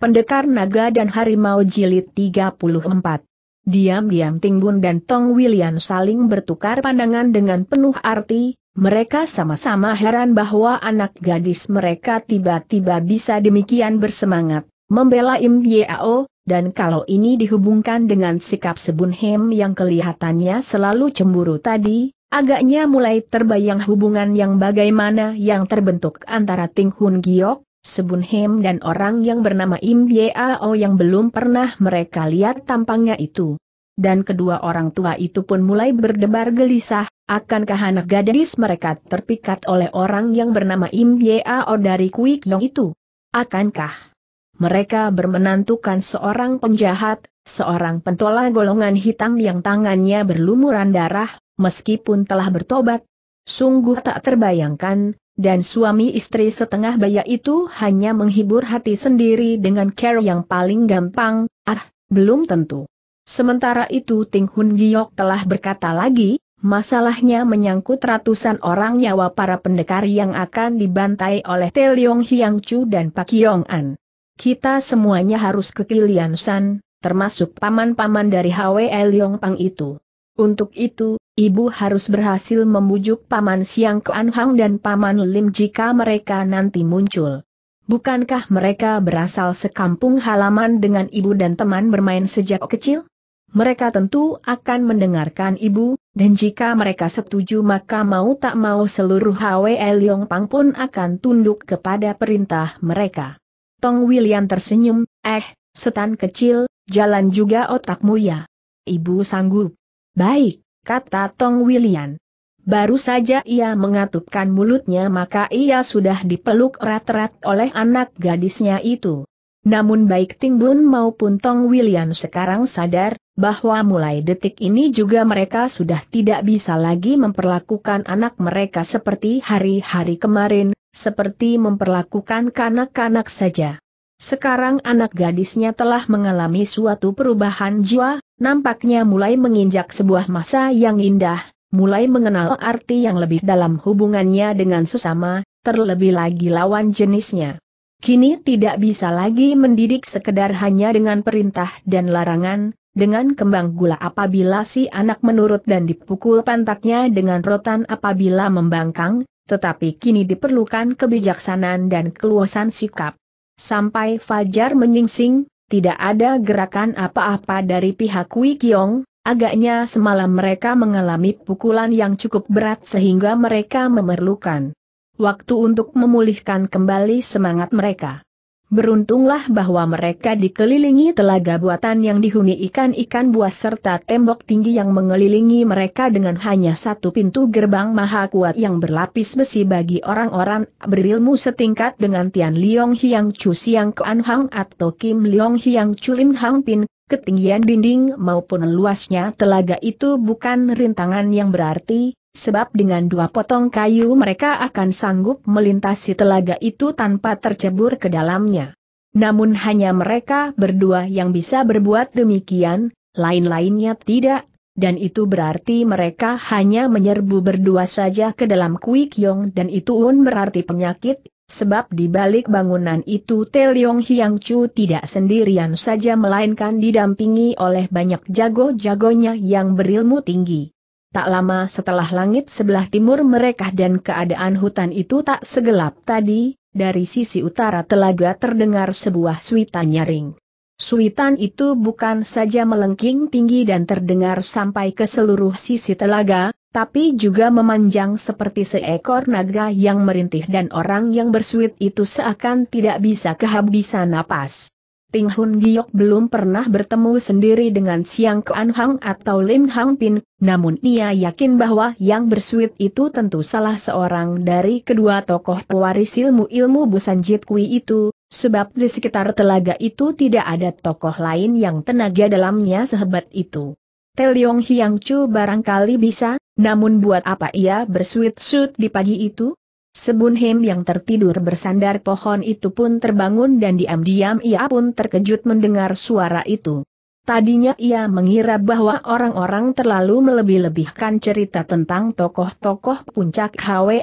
Pendekar Naga dan Harimau Jilid 34 Diam-diam Ting Bun dan Tong William saling bertukar pandangan dengan penuh arti, mereka sama-sama heran bahwa anak gadis mereka tiba-tiba bisa demikian bersemangat, membela Im Yao, dan kalau ini dihubungkan dengan sikap Sebun Hem yang kelihatannya selalu cemburu tadi, agaknya mulai terbayang hubungan yang bagaimana yang terbentuk antara Ting Hun Giok, Hem dan orang yang bernama Im Yao yang belum pernah mereka lihat tampangnya itu. Dan kedua orang tua itu pun mulai berdebar gelisah, akankah anak gadis mereka terpikat oleh orang yang bernama Im Yao dari Kui Kyong itu? Akankah mereka bermenantukan seorang penjahat, seorang pentola golongan hitam yang tangannya berlumuran darah, meskipun telah bertobat? Sungguh tak terbayangkan, dan suami istri setengah baya itu hanya menghibur hati sendiri dengan care yang paling gampang, ah, belum tentu. Sementara itu Ting Hun Giok telah berkata lagi, masalahnya menyangkut ratusan orang nyawa para pendekar yang akan dibantai oleh Te Leong Hiang Chu dan Pak Yong An. Kita semuanya harus ke Kilian San, termasuk paman-paman dari Hwe Leong Pang itu. Untuk itu, Ibu harus berhasil membujuk Paman Siang Kuan Hang dan Paman Lim jika mereka nanti muncul. Bukankah mereka berasal sekampung halaman dengan ibu dan teman bermain sejak kecil? Mereka tentu akan mendengarkan ibu, dan jika mereka setuju maka mau tak mau seluruh HW Leong Pang pun akan tunduk kepada perintah mereka. Tong William tersenyum, eh, setan kecil, jalan juga otakmu ya. Ibu sanggup. Baik, kata Tong William. Baru saja ia mengatupkan mulutnya maka ia sudah dipeluk erat-erat oleh anak gadisnya itu. Namun baik Ting Bun maupun Tong William sekarang sadar, bahwa mulai detik ini juga mereka sudah tidak bisa lagi memperlakukan anak mereka seperti hari-hari kemarin, seperti memperlakukan kanak-kanak saja. Sekarang anak gadisnya telah mengalami suatu perubahan jiwa, nampaknya mulai menginjak sebuah masa yang indah, mulai mengenal arti yang lebih dalam hubungannya dengan sesama, terlebih lagi lawan jenisnya. Kini tidak bisa lagi mendidik sekedar hanya dengan perintah dan larangan, dengan kembang gula apabila si anak menurut dan dipukul pantatnya dengan rotan apabila membangkang, tetapi kini diperlukan kebijaksanaan dan keluasan sikap. Sampai Fajar menyingsing, tidak ada gerakan apa-apa dari pihak Kui Kiong, agaknya semalam mereka mengalami pukulan yang cukup berat sehingga mereka memerlukan waktu untuk memulihkan kembali semangat mereka. Beruntunglah bahwa mereka dikelilingi telaga buatan yang dihuni ikan-ikan buas serta tembok tinggi yang mengelilingi mereka dengan hanya satu pintu gerbang maha kuat yang berlapis besi bagi orang-orang berilmu setingkat dengan Tian Liong Hiang Chu Siang Kuan Hang atau Kim Liong Hiang Chu Lim Hang Pin. Ketinggian dinding maupun luasnya telaga itu bukan rintangan yang berarti, sebab dengan dua potong kayu mereka akan sanggup melintasi telaga itu tanpa tercebur ke dalamnya. Namun hanya mereka berdua yang bisa berbuat demikian, lain-lainnya tidak, dan itu berarti mereka hanya menyerbu berdua saja ke dalam Kui kiong dan itu un berarti penyakit, sebab di balik bangunan itu Leong Hiang Chu tidak sendirian saja melainkan didampingi oleh banyak jago-jagonya yang berilmu tinggi. Tak lama setelah langit sebelah timur mereka dan keadaan hutan itu tak segelap tadi, dari sisi utara telaga terdengar sebuah suitan nyaring. Suitan itu bukan saja melengking tinggi dan terdengar sampai ke seluruh sisi telaga, tapi juga memanjang seperti seekor naga yang merintih dan orang yang bersuit itu seakan tidak bisa kehabisan napas. Ting Hun Giok belum pernah bertemu sendiri dengan Siang Kuan Hang atau Lim Hang Pin, namun ia yakin bahwa yang bersuit itu tentu salah seorang dari kedua tokoh pewaris ilmu-ilmu Jit Kui itu, sebab di sekitar telaga itu tidak ada tokoh lain yang tenaga dalamnya sehebat itu. Teliong Hiang Chu barangkali bisa, namun buat apa ia bersuit-suit di pagi itu? Sebunhem yang tertidur bersandar pohon itu pun terbangun dan diam-diam ia pun terkejut mendengar suara itu. Tadinya ia mengira bahwa orang-orang terlalu melebih-lebihkan cerita tentang tokoh-tokoh puncak Hwe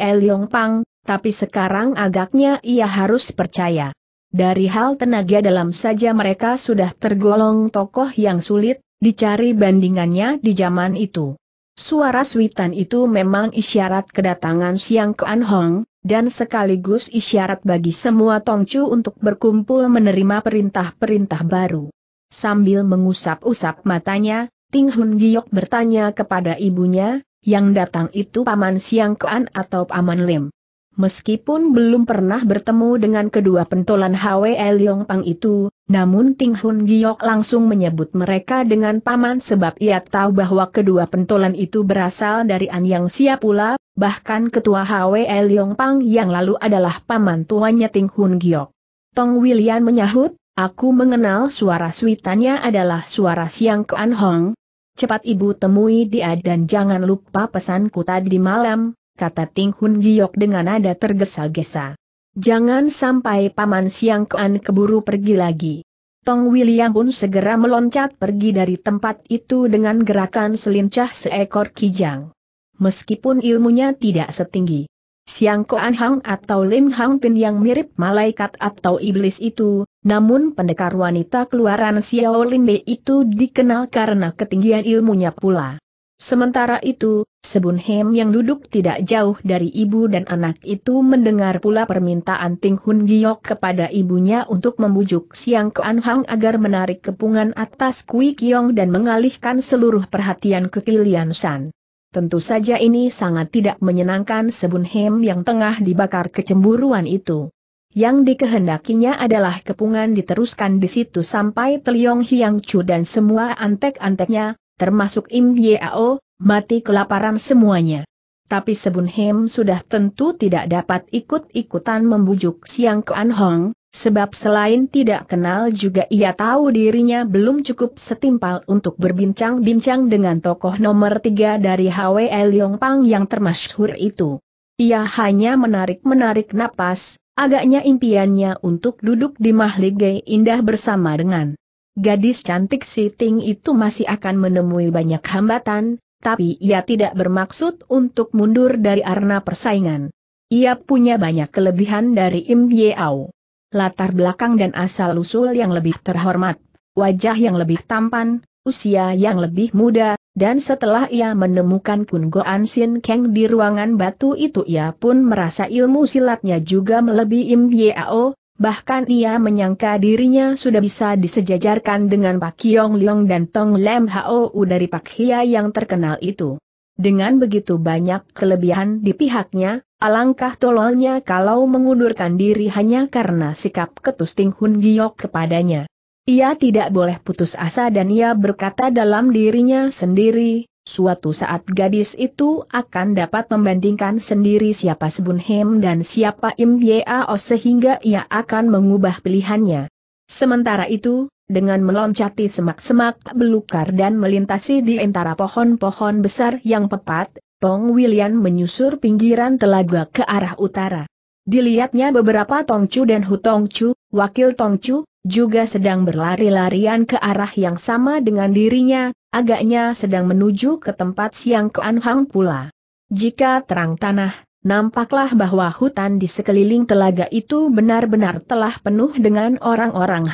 Pang, tapi sekarang agaknya ia harus percaya. Dari hal tenaga dalam saja mereka sudah tergolong tokoh yang sulit, dicari bandingannya di zaman itu. Suara suitan itu memang isyarat kedatangan Siang Kean Hong, dan sekaligus isyarat bagi semua Tongcu untuk berkumpul menerima perintah-perintah baru. Sambil mengusap-usap matanya, Ting Hun Giok bertanya kepada ibunya, yang datang itu Paman Siang Kean atau Paman Lim. Meskipun belum pernah bertemu dengan kedua pentolan Hwe Leong Pang itu, namun Ting Hun Giok langsung menyebut mereka dengan paman sebab ia tahu bahwa kedua pentolan itu berasal dari An Yang Sia pula, bahkan ketua Hwe Leong Pang yang lalu adalah paman tuanya Ting Hun Giok. Tong William menyahut, aku mengenal suara suitannya adalah suara Siang Kuan Hong, Cepat ibu temui dia dan jangan lupa pesanku tadi malam, kata Ting Hun Giok dengan nada tergesa-gesa. Jangan sampai Paman Siang Kean keburu pergi lagi. Tong William pun segera meloncat pergi dari tempat itu dengan gerakan selincah seekor kijang. Meskipun ilmunya tidak setinggi. Siang Koan Hang atau Lim Hang Pin yang mirip malaikat atau iblis itu, namun pendekar wanita keluaran Xiao Lin Bei itu dikenal karena ketinggian ilmunya pula. Sementara itu, Sebun Hem yang duduk tidak jauh dari ibu dan anak itu mendengar pula permintaan Ting Hun Giok kepada ibunya untuk membujuk Siang Kuan Hang agar menarik kepungan atas Kui Kiong dan mengalihkan seluruh perhatian ke Kilian San. Tentu saja ini sangat tidak menyenangkan Sebun Hem yang tengah dibakar kecemburuan itu. Yang dikehendakinya adalah kepungan diteruskan di situ sampai Teliong Hiang Chu dan semua antek-anteknya, termasuk Im Yao, mati kelaparan semuanya. Tapi Sebun Hem sudah tentu tidak dapat ikut-ikutan membujuk Siang Kuan Hong, sebab selain tidak kenal juga ia tahu dirinya belum cukup setimpal untuk berbincang-bincang dengan tokoh nomor tiga dari Yong Pang yang termasyhur itu. Ia hanya menarik-menarik napas, agaknya impiannya untuk duduk di mahligai indah bersama dengan Gadis cantik si Ting itu masih akan menemui banyak hambatan, tapi ia tidak bermaksud untuk mundur dari arena persaingan. Ia punya banyak kelebihan dari Im Yeau. Latar belakang dan asal-usul yang lebih terhormat, wajah yang lebih tampan, usia yang lebih muda, dan setelah ia menemukan Kun Goan Sin Kang di ruangan batu itu ia pun merasa ilmu silatnya juga melebihi Im Yeau, bahkan ia menyangka dirinya sudah bisa disejajarkan dengan Pak Kiong Leong dan Tong Lem Hou dari Pak Hia yang terkenal itu. Dengan begitu banyak kelebihan di pihaknya, alangkah tololnya kalau mengundurkan diri hanya karena sikap ketus Ting Hun Giok kepadanya. Ia tidak boleh putus asa dan ia berkata dalam dirinya sendiri, Suatu saat gadis itu akan dapat membandingkan sendiri siapa Sebun Hem dan siapa Im Yeo sehingga ia akan mengubah pilihannya. Sementara itu, dengan meloncati semak-semak belukar dan melintasi di antara pohon-pohon besar yang pepat, Tong William menyusur pinggiran telaga ke arah utara. Dilihatnya beberapa Tongcu dan Hutongcu, wakil Tongcu, juga sedang berlari-larian ke arah yang sama dengan dirinya, agaknya sedang menuju ke tempat Siang ke Anhang pula. Jika terang tanah, nampaklah bahwa hutan di sekeliling telaga itu benar-benar telah penuh dengan orang-orang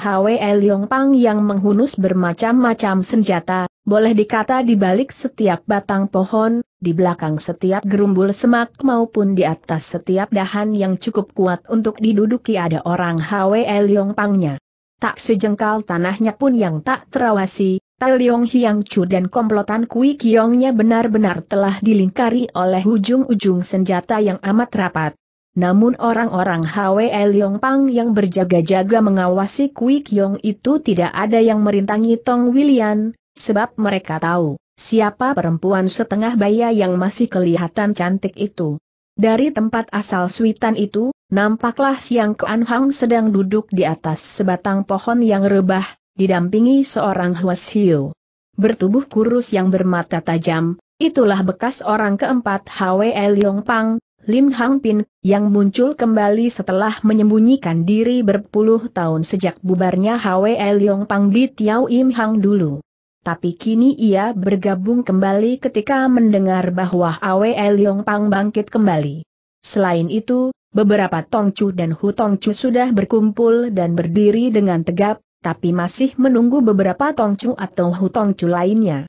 Yong Pang yang menghunus bermacam-macam senjata, boleh dikata di balik setiap batang pohon, di belakang setiap gerumbul semak maupun di atas setiap dahan yang cukup kuat untuk diduduki ada orang Yong Pangnya. Tak sejengkal tanahnya pun yang tak terawasi, Tai Leong Hiang Chu dan komplotan Kui Kiongnya benar-benar telah dilingkari oleh ujung-ujung senjata yang amat rapat. Namun orang-orang Hwe Leong Pang yang berjaga-jaga mengawasi Kui Kiong itu tidak ada yang merintangi Tong William, sebab mereka tahu siapa perempuan setengah baya yang masih kelihatan cantik itu. Dari tempat asal suitan itu, nampaklah Siang Kuan Hang sedang duduk di atas sebatang pohon yang rebah, didampingi seorang Huas Hiu, Bertubuh kurus yang bermata tajam, itulah bekas orang keempat Hwe Yong Pang, Lim Hang Pin, yang muncul kembali setelah menyembunyikan diri berpuluh tahun sejak bubarnya Hwe Yong Pang di Tiau Im Hang dulu. Tapi kini ia bergabung kembali ketika mendengar bahwa Hwe Yong Pang bangkit kembali. Selain itu, beberapa Tongcu dan Hu Tongcu sudah berkumpul dan berdiri dengan tegap, tapi masih menunggu beberapa tongcu atau hutongcu lainnya.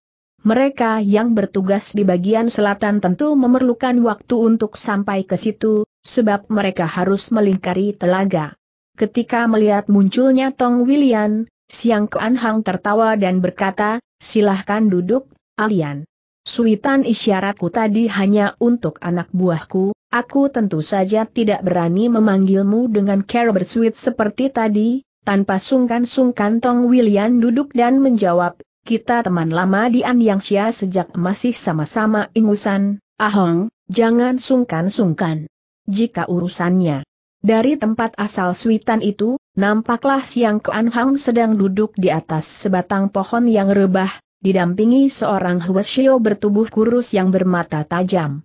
Mereka yang bertugas di bagian selatan tentu memerlukan waktu untuk sampai ke situ, sebab mereka harus melingkari telaga. Ketika melihat munculnya Tong William, Siang Kuan Hang tertawa dan berkata, silahkan duduk, Alian. Suitan isyaratku tadi hanya untuk anak buahku, aku tentu saja tidak berani memanggilmu dengan care bersuit seperti tadi, tanpa sungkan-sungkan Tong William duduk dan menjawab, kita teman lama di Xia sejak masih sama-sama ingusan, Ahong, jangan sungkan-sungkan. Jika urusannya dari tempat asal Switan itu, nampaklah Siang Kuan Hang sedang duduk di atas sebatang pohon yang rebah, didampingi seorang Hweshio bertubuh kurus yang bermata tajam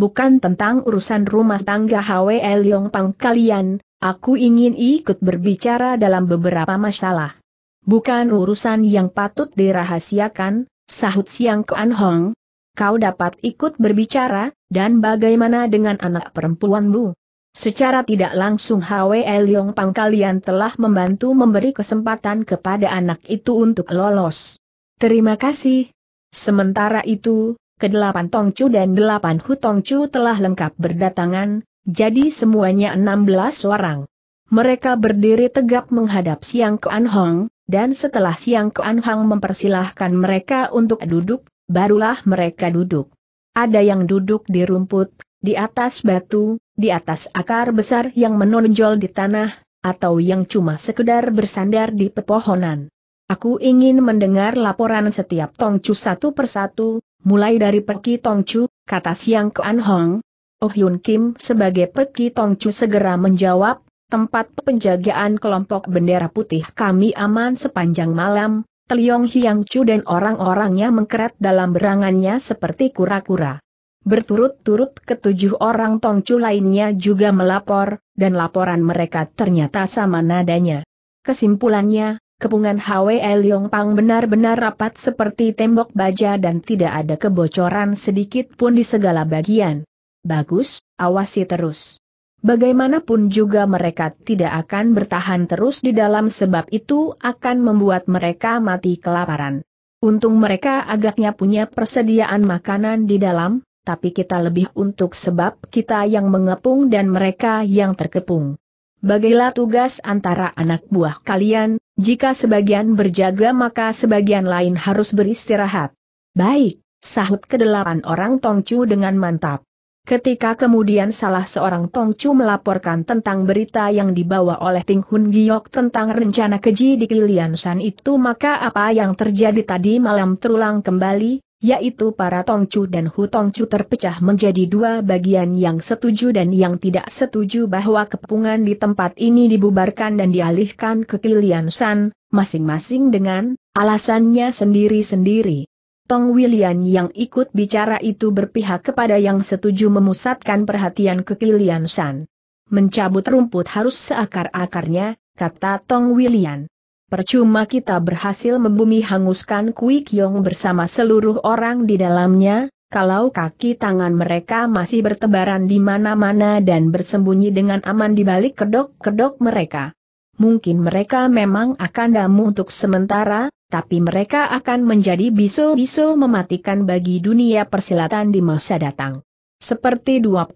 bukan tentang urusan rumah tangga Leong Pang kalian, aku ingin ikut berbicara dalam beberapa masalah. Bukan urusan yang patut dirahasiakan, sahut Siang Kuan Hong. Kau dapat ikut berbicara, dan bagaimana dengan anak perempuanmu? Secara tidak langsung Leong Pang kalian telah membantu memberi kesempatan kepada anak itu untuk lolos. Terima kasih. Sementara itu, kedelapan Tongcu dan delapan Hutongcu telah lengkap berdatangan, jadi semuanya enam belas orang. Mereka berdiri tegap menghadap Siang Kuan Hong, dan setelah Siang Kuan Hong mempersilahkan mereka untuk duduk, barulah mereka duduk. Ada yang duduk di rumput, di atas batu, di atas akar besar yang menonjol di tanah, atau yang cuma sekedar bersandar di pepohonan. Aku ingin mendengar laporan setiap tongcu satu persatu, mulai dari Perki Tongcu, kata Siang Kuan Hong. Oh Yun Kim sebagai Perki Tongcu segera menjawab, tempat penjagaan kelompok bendera putih kami aman sepanjang malam, Teliong Hiang Chu dan orang-orangnya mengkeret dalam berangannya seperti kura-kura. Berturut-turut ketujuh orang Tongcu lainnya juga melapor, dan laporan mereka ternyata sama nadanya. Kesimpulannya, kepungan Hwe Leong Pang benar-benar rapat seperti tembok baja dan tidak ada kebocoran sedikit pun di segala bagian. Bagus, awasi terus. Bagaimanapun juga mereka tidak akan bertahan terus di dalam sebab itu akan membuat mereka mati kelaparan. Untung mereka agaknya punya persediaan makanan di dalam, tapi kita lebih untuk sebab kita yang mengepung dan mereka yang terkepung. Bagilah tugas antara anak buah kalian, jika sebagian berjaga maka sebagian lain harus beristirahat. Baik, sahut kedelapan orang Tongcu dengan mantap. Ketika kemudian salah seorang Tongcu melaporkan tentang berita yang dibawa oleh Ting Hun Giok tentang rencana keji di Kilian San itu maka apa yang terjadi tadi malam terulang kembali, yaitu para Tongcu dan Hu terpecah menjadi dua bagian yang setuju dan yang tidak setuju bahwa kepungan di tempat ini dibubarkan dan dialihkan ke Kilian San, masing-masing dengan alasannya sendiri-sendiri. Tong Wilian yang ikut bicara itu berpihak kepada yang setuju memusatkan perhatian ke Kilian San. Mencabut rumput harus seakar-akarnya, kata Tong Wilian. Percuma kita berhasil membumi hanguskan Kui Kiong bersama seluruh orang di dalamnya, kalau kaki tangan mereka masih bertebaran di mana-mana dan bersembunyi dengan aman di balik kedok-kedok mereka. Mungkin mereka memang akan damu untuk sementara, tapi mereka akan menjadi bisul-bisul mematikan bagi dunia persilatan di masa datang. Seperti 25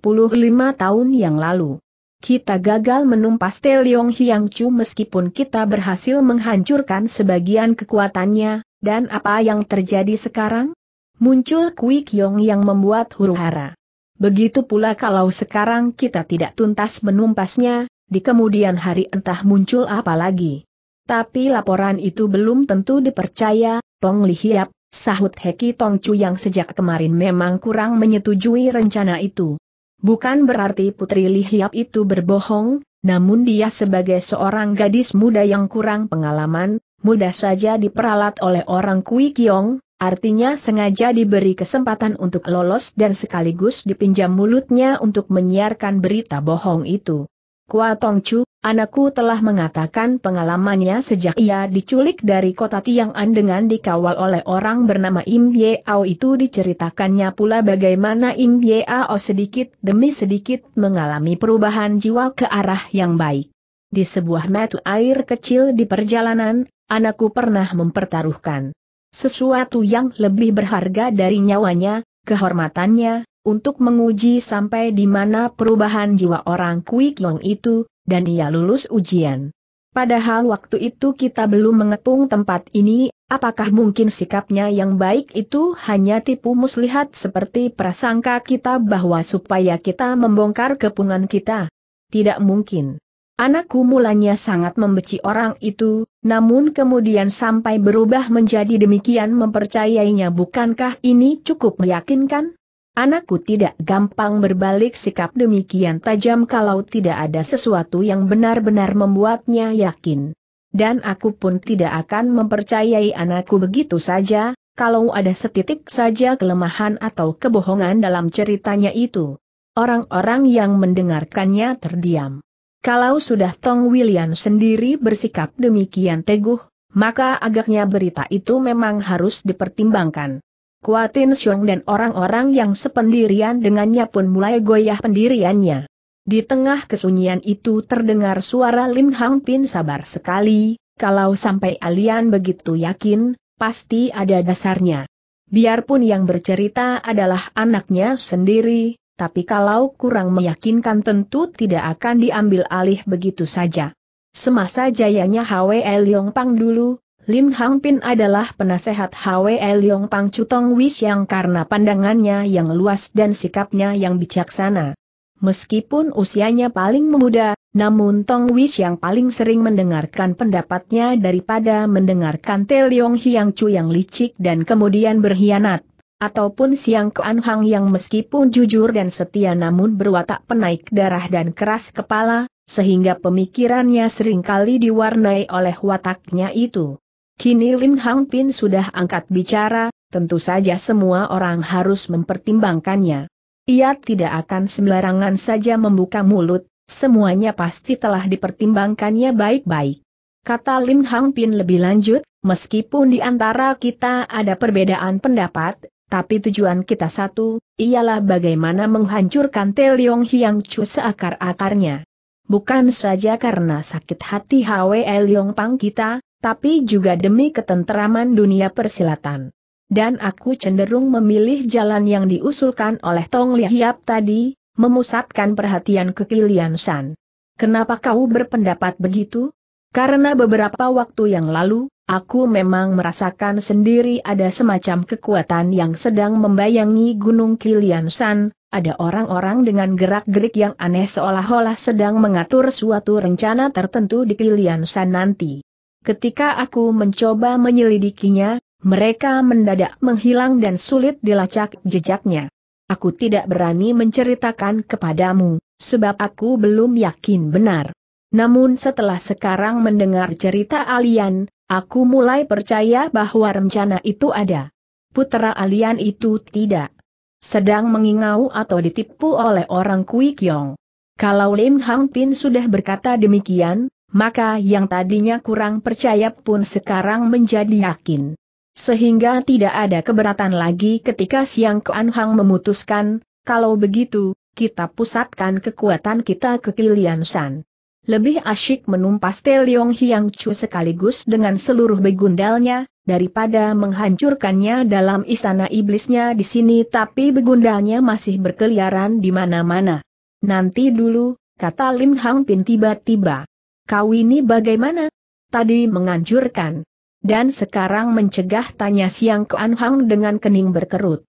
tahun yang lalu kita gagal menumpas Teliong Hiang Chu meskipun kita berhasil menghancurkan sebagian kekuatannya, dan apa yang terjadi sekarang? Muncul Kui Kiong yang membuat huru hara. Begitu pula kalau sekarang kita tidak tuntas menumpasnya, di kemudian hari entah muncul apa lagi. Tapi laporan itu belum tentu dipercaya, Tong Li Hiap, sahut Heki Tong Chu yang sejak kemarin memang kurang menyetujui rencana itu. Bukan berarti Putri Lihiap itu berbohong, namun dia sebagai seorang gadis muda yang kurang pengalaman, mudah saja diperalat oleh orang Kui Kiong, artinya sengaja diberi kesempatan untuk lolos dan sekaligus dipinjam mulutnya untuk menyiarkan berita bohong itu. Kua Chu, anakku telah mengatakan pengalamannya sejak ia diculik dari kota Tiang'an dengan dikawal oleh orang bernama Im Yeao itu diceritakannya pula bagaimana Im Yeao sedikit demi sedikit mengalami perubahan jiwa ke arah yang baik. Di sebuah metu air kecil di perjalanan, anakku pernah mempertaruhkan sesuatu yang lebih berharga dari nyawanya, kehormatannya, untuk menguji sampai di mana perubahan jiwa orang Kui Kiong itu, dan ia lulus ujian. Padahal waktu itu kita belum mengepung tempat ini, apakah mungkin sikapnya yang baik itu hanya tipu muslihat seperti prasangka kita bahwa supaya kita membongkar kepungan kita? Tidak mungkin. Anakku mulanya sangat membenci orang itu, namun kemudian sampai berubah menjadi demikian mempercayainya bukankah ini cukup meyakinkan? Anakku tidak gampang berbalik sikap demikian tajam kalau tidak ada sesuatu yang benar-benar membuatnya yakin. Dan aku pun tidak akan mempercayai anakku begitu saja, kalau ada setitik saja kelemahan atau kebohongan dalam ceritanya itu. Orang-orang yang mendengarkannya terdiam. Kalau sudah Tong William sendiri bersikap demikian teguh, maka agaknya berita itu memang harus dipertimbangkan. Kuatin Xiong dan orang-orang yang sependirian dengannya pun mulai goyah pendiriannya. Di tengah kesunyian itu terdengar suara Lim Hang Pin sabar sekali, kalau sampai Alian begitu yakin, pasti ada dasarnya. Biarpun yang bercerita adalah anaknya sendiri, tapi kalau kurang meyakinkan tentu tidak akan diambil alih begitu saja. Semasa jayanya Hwe Yong Pang dulu, Lim Hang Pin adalah penasehat Hwe Leong Pang Chutong Wish yang karena pandangannya yang luas dan sikapnya yang bijaksana. Meskipun usianya paling muda, namun Tong Wish yang paling sering mendengarkan pendapatnya daripada mendengarkan Te Leong Hiang Chu yang licik dan kemudian berkhianat, ataupun Siang Kuan Hang yang meskipun jujur dan setia namun berwatak penaik darah dan keras kepala, sehingga pemikirannya seringkali diwarnai oleh wataknya itu. Kini Lim Hang Pin sudah angkat bicara, tentu saja semua orang harus mempertimbangkannya. Ia tidak akan sembarangan saja membuka mulut, semuanya pasti telah dipertimbangkannya baik-baik. Kata Lim Hang Pin lebih lanjut, meskipun di antara kita ada perbedaan pendapat, tapi tujuan kita satu, ialah bagaimana menghancurkan Te Leong Hiang Chu seakar-akarnya. Bukan saja karena sakit hati Hwe Leong Pang kita, tapi juga demi ketenteraman dunia persilatan. Dan aku cenderung memilih jalan yang diusulkan oleh Tong Lihiap tadi, memusatkan perhatian ke Kilian San. Kenapa kau berpendapat begitu? Karena beberapa waktu yang lalu, aku memang merasakan sendiri ada semacam kekuatan yang sedang membayangi Gunung Kilian San, ada orang-orang dengan gerak-gerik yang aneh seolah-olah sedang mengatur suatu rencana tertentu di Kilian San nanti. Ketika aku mencoba menyelidikinya, mereka mendadak menghilang dan sulit dilacak jejaknya. Aku tidak berani menceritakan kepadamu, sebab aku belum yakin benar. Namun setelah sekarang mendengar cerita Alian, aku mulai percaya bahwa rencana itu ada. Putera Alian itu tidak sedang mengingau atau ditipu oleh orang Kui Kiong. Kalau Lim Hang Pin sudah berkata demikian, maka yang tadinya kurang percaya pun sekarang menjadi yakin. Sehingga tidak ada keberatan lagi ketika Siang Kuan Hang memutuskan, kalau begitu, kita pusatkan kekuatan kita ke Kilian San. Lebih asyik menumpas Teliong Hiang Chu sekaligus dengan seluruh begundalnya, daripada menghancurkannya dalam istana iblisnya di sini tapi begundalnya masih berkeliaran di mana-mana. Nanti dulu, kata Lim Hang Pin tiba-tiba. Kau ini bagaimana? Tadi menganjurkan. Dan sekarang mencegah tanya Siang ke Hang dengan kening berkerut.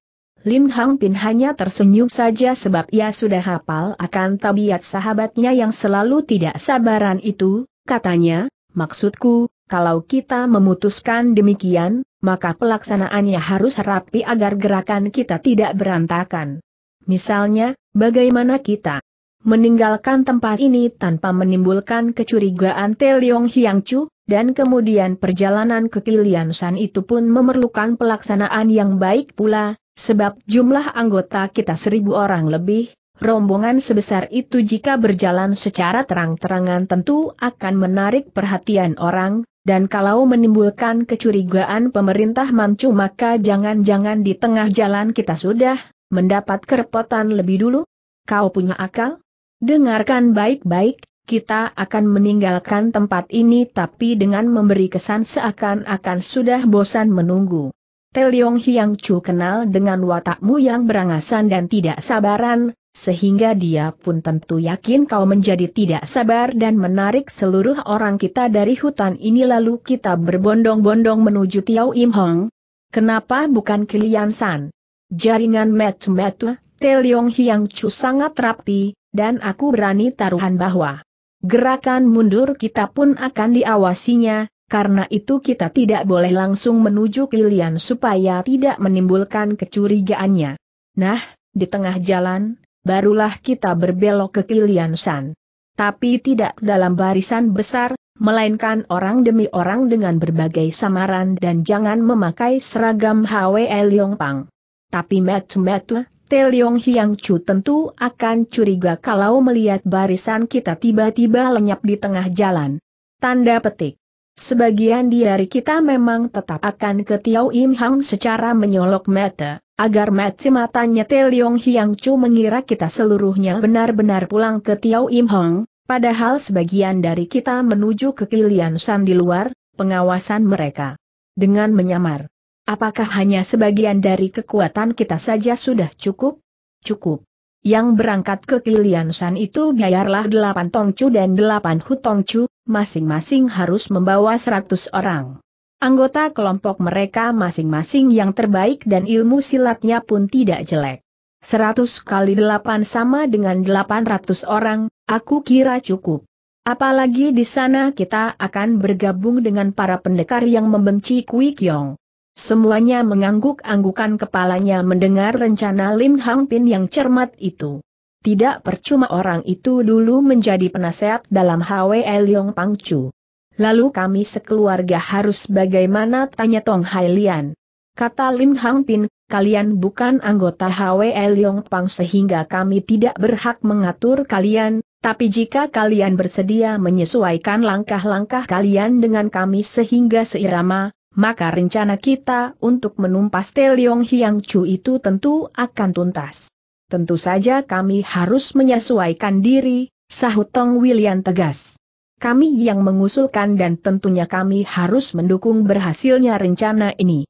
Lim Hang Pin hanya tersenyum saja sebab ia sudah hafal akan tabiat sahabatnya yang selalu tidak sabaran itu, katanya, maksudku, kalau kita memutuskan demikian, maka pelaksanaannya harus rapi agar gerakan kita tidak berantakan. Misalnya, bagaimana kita meninggalkan tempat ini tanpa menimbulkan kecurigaan Te Leong Hiang Chu, dan kemudian perjalanan ke Kilian San itu pun memerlukan pelaksanaan yang baik pula, sebab jumlah anggota kita seribu orang lebih, rombongan sebesar itu jika berjalan secara terang-terangan tentu akan menarik perhatian orang, dan kalau menimbulkan kecurigaan pemerintah mancu maka jangan-jangan di tengah jalan kita sudah mendapat kerepotan lebih dulu? Kau punya akal? Dengarkan baik-baik, kita akan meninggalkan tempat ini tapi dengan memberi kesan seakan-akan sudah bosan menunggu. Teliong Hiang Chu kenal dengan watakmu yang berangasan dan tidak sabaran, sehingga dia pun tentu yakin kau menjadi tidak sabar dan menarik seluruh orang kita dari hutan ini lalu kita berbondong-bondong menuju Tiao Im Hong. Kenapa bukan Kilian San? Jaringan metu-metu, Teliong Hiang Chu sangat rapi, dan aku berani taruhan bahwa gerakan mundur kita pun akan diawasinya, karena itu kita tidak boleh langsung menuju Kilian supaya tidak menimbulkan kecurigaannya. Nah, di tengah jalan, barulah kita berbelok ke Lilian San. Tapi tidak dalam barisan besar, melainkan orang demi orang dengan berbagai samaran dan jangan memakai seragam HWL Pang. Tapi metu-metu, Teliong Hiang Chu tentu akan curiga kalau melihat barisan kita tiba-tiba lenyap di tengah jalan. Tanda petik. Sebagian dari kita memang tetap akan ke Tiau Im Hang secara menyolok mata, agar mata matanya Teliong Hiang Chu mengira kita seluruhnya benar-benar pulang ke Tiau Im Hang, padahal sebagian dari kita menuju ke Kilian San di luar, pengawasan mereka. Dengan menyamar. Apakah hanya sebagian dari kekuatan kita saja sudah cukup? Cukup. Yang berangkat ke Kiliansan itu biarlah delapan tongcu dan delapan hutongcu, masing-masing harus membawa seratus orang. Anggota kelompok mereka masing-masing yang terbaik dan ilmu silatnya pun tidak jelek. Seratus kali delapan sama dengan delapan ratus orang, aku kira cukup. Apalagi di sana kita akan bergabung dengan para pendekar yang membenci Kui Kiong. Semuanya mengangguk-anggukan kepalanya mendengar rencana Lim Hang Pin yang cermat itu. Tidak percuma orang itu dulu menjadi penasehat dalam HW Liong Chu. Lalu kami sekeluarga harus bagaimana tanya Tong Hai Lian. Kata Lim Hang Pin, kalian bukan anggota HW Liong Pang sehingga kami tidak berhak mengatur kalian, tapi jika kalian bersedia menyesuaikan langkah-langkah kalian dengan kami sehingga seirama, maka rencana kita untuk menumpas Teliong Hiang Chu itu tentu akan tuntas. Tentu saja kami harus menyesuaikan diri, sahut Tong William tegas. Kami yang mengusulkan dan tentunya kami harus mendukung berhasilnya rencana ini.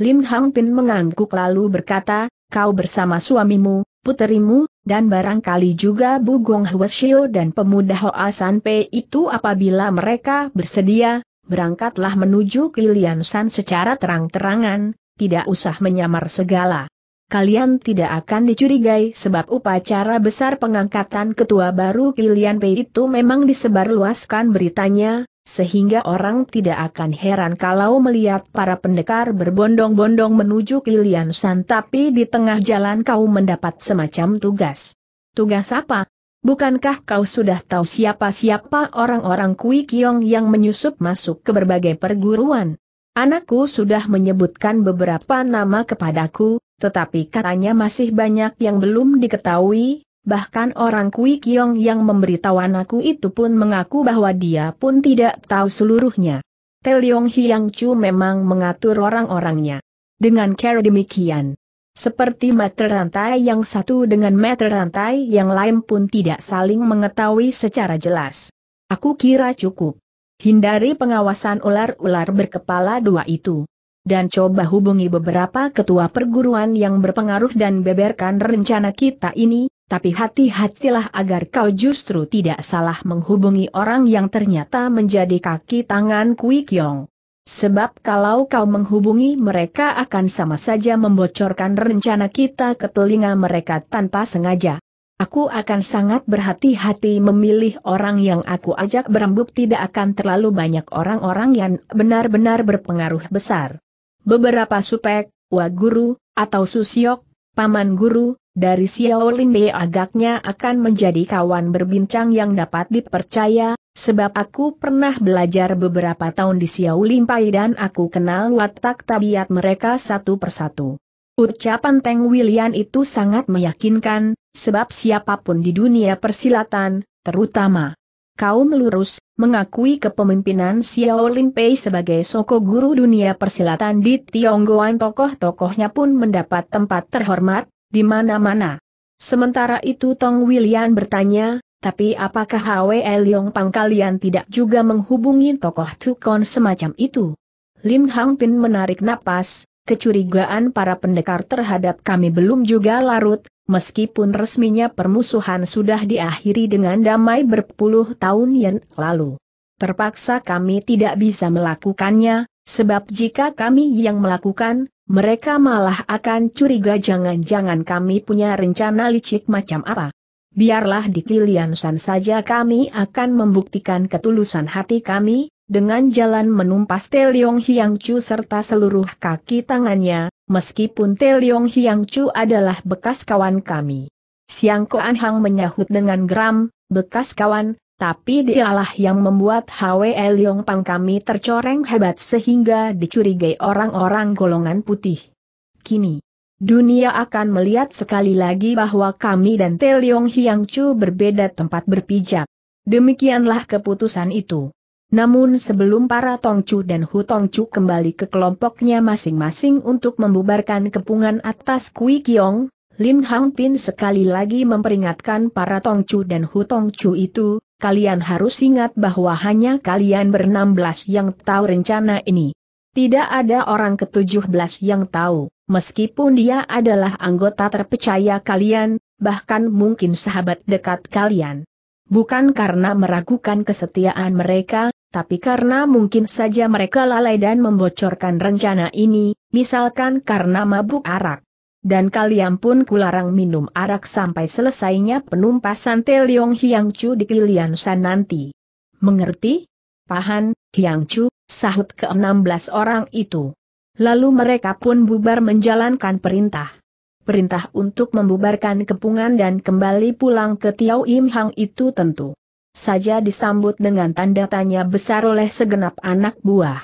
Lim Hang Pin mengangguk lalu berkata, kau bersama suamimu, puterimu, dan barangkali juga Bu Gong Hwasyo dan pemuda Hoa Sanpe itu apabila mereka bersedia, berangkatlah menuju Kilian San secara terang-terangan, tidak usah menyamar segala. Kalian tidak akan dicurigai sebab upacara besar pengangkatan ketua baru Kilian Pei itu memang disebarluaskan beritanya, sehingga orang tidak akan heran kalau melihat para pendekar berbondong-bondong menuju Kilian San tapi di tengah jalan kau mendapat semacam tugas. Tugas apa? Bukankah kau sudah tahu siapa-siapa orang-orang Kui Kiong yang menyusup masuk ke berbagai perguruan? Anakku sudah menyebutkan beberapa nama kepadaku, tetapi katanya masih banyak yang belum diketahui, bahkan orang Kui Kiong yang memberitahu anakku itu pun mengaku bahwa dia pun tidak tahu seluruhnya. Teliong Hiang Chu memang mengatur orang-orangnya. Dengan cara demikian, seperti meter rantai yang satu dengan meter rantai yang lain pun tidak saling mengetahui secara jelas. Aku kira cukup. Hindari pengawasan ular-ular berkepala dua itu. Dan coba hubungi beberapa ketua perguruan yang berpengaruh dan beberkan rencana kita ini, tapi hati-hatilah agar kau justru tidak salah menghubungi orang yang ternyata menjadi kaki tangan Kui Kiong. Sebab kalau kau menghubungi mereka akan sama saja membocorkan rencana kita ke telinga mereka tanpa sengaja. Aku akan sangat berhati-hati memilih orang yang aku ajak berembuk tidak akan terlalu banyak orang-orang yang benar-benar berpengaruh besar. Beberapa supek, waguru, atau susiok, paman guru, dari Xiaolin Bei agaknya akan menjadi kawan berbincang yang dapat dipercaya, Sebab aku pernah belajar beberapa tahun di Xiao Limpai dan aku kenal watak tabiat mereka satu persatu. Ucapan Teng William itu sangat meyakinkan, sebab siapapun di dunia persilatan, terutama kaum lurus, mengakui kepemimpinan Xiao Limpei sebagai soko guru dunia persilatan di Tionggoan tokoh-tokohnya pun mendapat tempat terhormat, di mana-mana. Sementara itu Tong William bertanya, tapi apakah Hwe Yong Pang kalian tidak juga menghubungi tokoh Tukon semacam itu? Lim Hang Pin menarik napas, kecurigaan para pendekar terhadap kami belum juga larut, meskipun resminya permusuhan sudah diakhiri dengan damai berpuluh tahun yang lalu. Terpaksa kami tidak bisa melakukannya, sebab jika kami yang melakukan, mereka malah akan curiga jangan-jangan kami punya rencana licik macam apa biarlah di kilian san saja kami akan membuktikan ketulusan hati kami, dengan jalan menumpas Te Leong Hiang Chu serta seluruh kaki tangannya, meskipun Te Leong Hiang Chu adalah bekas kawan kami. Siang Koan Hang menyahut dengan geram, bekas kawan, tapi dialah yang membuat Hwe Leong Pang kami tercoreng hebat sehingga dicurigai orang-orang golongan putih. Kini, Dunia akan melihat sekali lagi bahwa kami dan Teliong Hyang Chu berbeda tempat berpijak. Demikianlah keputusan itu. Namun sebelum para Tong Chu dan Hu Chu kembali ke kelompoknya masing-masing untuk membubarkan kepungan atas Kui Kiong, Lim Hang Pin sekali lagi memperingatkan para Tong Chu dan Hu Chu itu, kalian harus ingat bahwa hanya kalian berenam belas yang tahu rencana ini. Tidak ada orang ke-17 yang tahu, meskipun dia adalah anggota terpercaya kalian, bahkan mungkin sahabat dekat kalian. Bukan karena meragukan kesetiaan mereka, tapi karena mungkin saja mereka lalai dan membocorkan rencana ini, misalkan karena mabuk arak. Dan kalian pun kularang minum arak sampai selesainya penumpasan Teliong Hiang Chu di Kilian San nanti. Mengerti? Pahan, Hiang Chu, sahut ke-16 orang itu. Lalu mereka pun bubar menjalankan perintah. Perintah untuk membubarkan kepungan dan kembali pulang ke Tiau Im Hang itu tentu saja disambut dengan tanda tanya besar oleh segenap anak buah.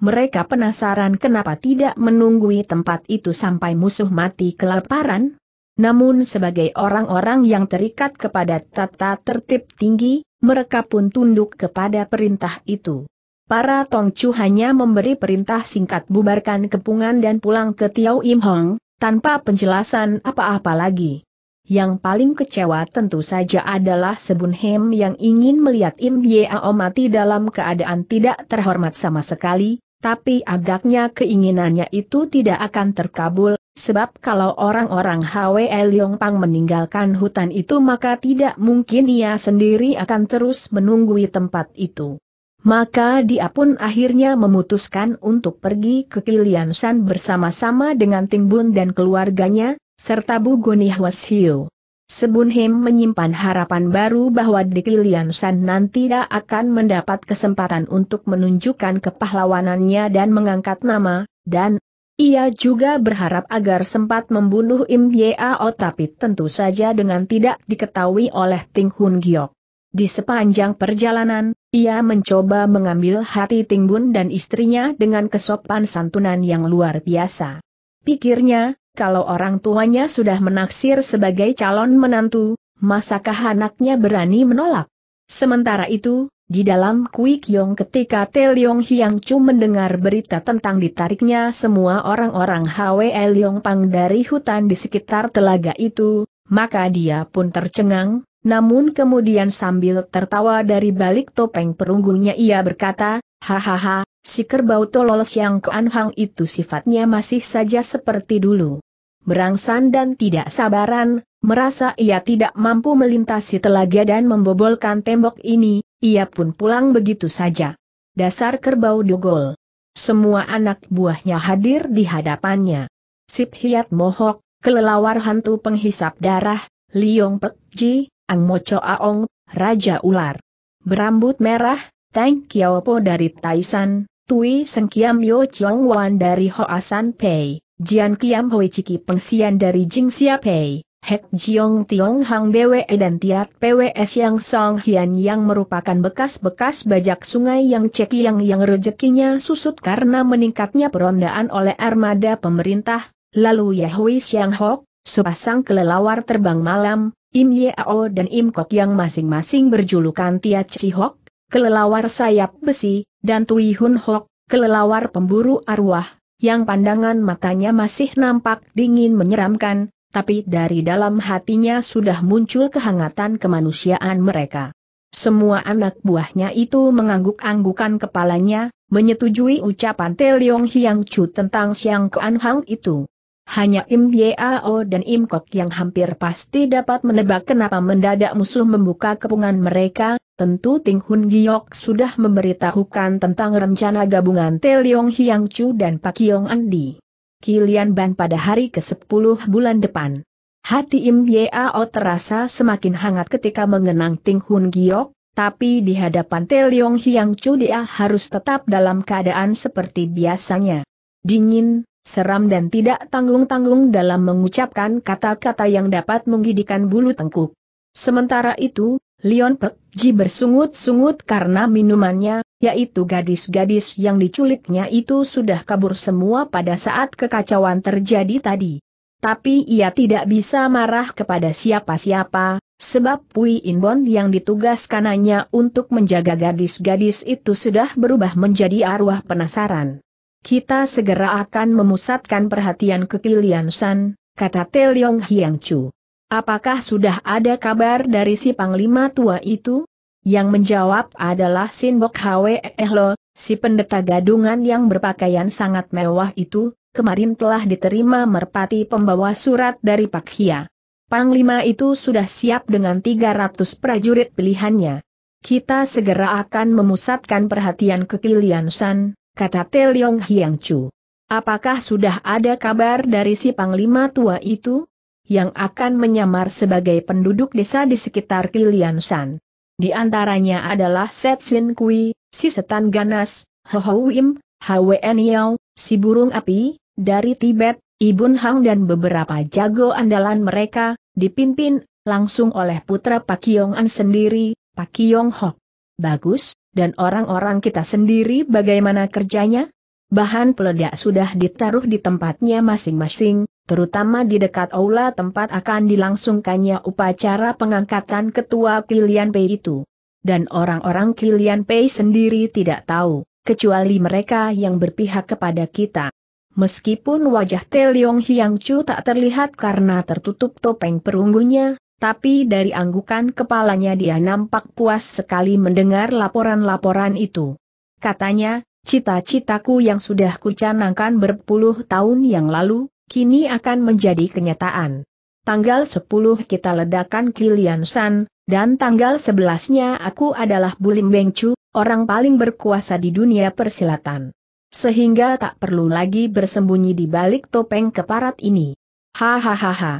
Mereka penasaran kenapa tidak menunggui tempat itu sampai musuh mati kelaparan? Namun sebagai orang-orang yang terikat kepada tata tertib tinggi, mereka pun tunduk kepada perintah itu para Tongcu hanya memberi perintah singkat bubarkan kepungan dan pulang ke Tiau Im Hong, tanpa penjelasan apa-apa lagi. Yang paling kecewa tentu saja adalah Sebun Hem yang ingin melihat Im Yeo mati dalam keadaan tidak terhormat sama sekali, tapi agaknya keinginannya itu tidak akan terkabul, sebab kalau orang-orang Hwe Leong Pang meninggalkan hutan itu maka tidak mungkin ia sendiri akan terus menunggui tempat itu. Maka dia pun akhirnya memutuskan untuk pergi ke Kiliansan bersama-sama dengan Tingbun dan keluarganya, serta Bu Goni Hwashiu. Sebunhim menyimpan harapan baru bahwa di Kiliansan nanti dia akan mendapat kesempatan untuk menunjukkan kepahlawanannya dan mengangkat nama, dan ia juga berharap agar sempat membunuh Im Yeo tapi tentu saja dengan tidak diketahui oleh Ting Hun Giok. Di sepanjang perjalanan, ia mencoba mengambil hati Bun dan istrinya dengan kesopan santunan yang luar biasa. Pikirnya, kalau orang tuanya sudah menaksir sebagai calon menantu, masakah anaknya berani menolak? Sementara itu, di dalam Kui Kiong ketika Tel Yong Hiang Chu mendengar berita tentang ditariknya semua orang-orang Hwe Leong Pang dari hutan di sekitar telaga itu, maka dia pun tercengang, namun kemudian sambil tertawa dari balik topeng perunggunya ia berkata, Hahaha, si kerbau tolol Siang keanhang itu sifatnya masih saja seperti dulu. Berangsan dan tidak sabaran, merasa ia tidak mampu melintasi telaga dan membobolkan tembok ini, ia pun pulang begitu saja. Dasar kerbau dogol. Semua anak buahnya hadir di hadapannya. Sip Hiat Mohok, kelelawar hantu penghisap darah, Liong ji Ang Mocho Aong, Raja Ular. Berambut merah, Tang Kiaopo dari Taisan, Tui Seng Kiam Yo Chong Wan dari Hoasan Pei, Jian Kiam Hoi Peng Pengsian dari Jing Sia Pei. Hek Jiong Tiong Hang BWE dan Tiat PWS Yang Song Hian yang merupakan bekas-bekas bajak sungai yang cek yang yang rezekinya susut karena meningkatnya perondaan oleh armada pemerintah, lalu Yahui Siang Hok, sepasang kelelawar terbang malam, Im Yeo dan Im Kok yang masing-masing berjulukan Tia Cihok, kelelawar sayap besi, dan Tui Hun Hok, kelelawar pemburu arwah, yang pandangan matanya masih nampak dingin menyeramkan, tapi dari dalam hatinya sudah muncul kehangatan kemanusiaan mereka. Semua anak buahnya itu mengangguk-anggukan kepalanya, menyetujui ucapan Te Leong Hiang Chu tentang Siang Kuan Hang itu. Hanya Im Yao dan Im Kok yang hampir pasti dapat menebak kenapa mendadak musuh membuka kepungan mereka, tentu Ting Hun Giok sudah memberitahukan tentang rencana gabungan Leong Hiang Chu dan Pak Yong Andi. Kilian Ban pada hari ke-10 bulan depan. Hati Im Yao terasa semakin hangat ketika mengenang Ting Hun Giok, tapi di hadapan Leong Hiang Chu dia harus tetap dalam keadaan seperti biasanya. Dingin, seram dan tidak tanggung-tanggung dalam mengucapkan kata-kata yang dapat menggidikan bulu tengkuk. Sementara itu, Leon Pek Ji bersungut-sungut karena minumannya, yaitu gadis-gadis yang diculiknya itu sudah kabur semua pada saat kekacauan terjadi tadi. Tapi ia tidak bisa marah kepada siapa-siapa, sebab Pui Inbon yang ditugaskanannya untuk menjaga gadis-gadis itu sudah berubah menjadi arwah penasaran. Kita segera akan memusatkan perhatian ke Kilian San, kata Teliong Hiang Chu. Apakah sudah ada kabar dari si Panglima tua itu? Yang menjawab adalah Sin Bok Hwe Ehlo, si pendeta gadungan yang berpakaian sangat mewah itu, kemarin telah diterima merpati pembawa surat dari Pak Hia. Panglima itu sudah siap dengan 300 prajurit pilihannya. Kita segera akan memusatkan perhatian ke Kilian San, kata Teliong Hiang Chu. Apakah sudah ada kabar dari si Panglima tua itu? Yang akan menyamar sebagai penduduk desa di sekitar Kilian San. Di antaranya adalah Set Sin Kui, si Setan Ganas, Ho Hwe En Yau, si Burung Api, dari Tibet, Ibun Hang dan beberapa jago andalan mereka, dipimpin langsung oleh putra Pak Yong An sendiri, Pak Yong Hok. Bagus, dan orang-orang kita sendiri bagaimana kerjanya? Bahan peledak sudah ditaruh di tempatnya masing-masing, terutama di dekat aula tempat akan dilangsungkannya upacara pengangkatan ketua Kilian Pei itu. Dan orang-orang Kilian Pei sendiri tidak tahu, kecuali mereka yang berpihak kepada kita. Meskipun wajah Teliong Hiang Chu tak terlihat karena tertutup topeng perunggunya, tapi dari anggukan kepalanya dia nampak puas sekali mendengar laporan-laporan itu. Katanya, cita-citaku yang sudah kucanangkan berpuluh tahun yang lalu, kini akan menjadi kenyataan. Tanggal 10 kita ledakan Kilian San, dan tanggal 11-nya aku adalah Bulim Bengcu, orang paling berkuasa di dunia persilatan. Sehingga tak perlu lagi bersembunyi di balik topeng keparat ini. Hahaha.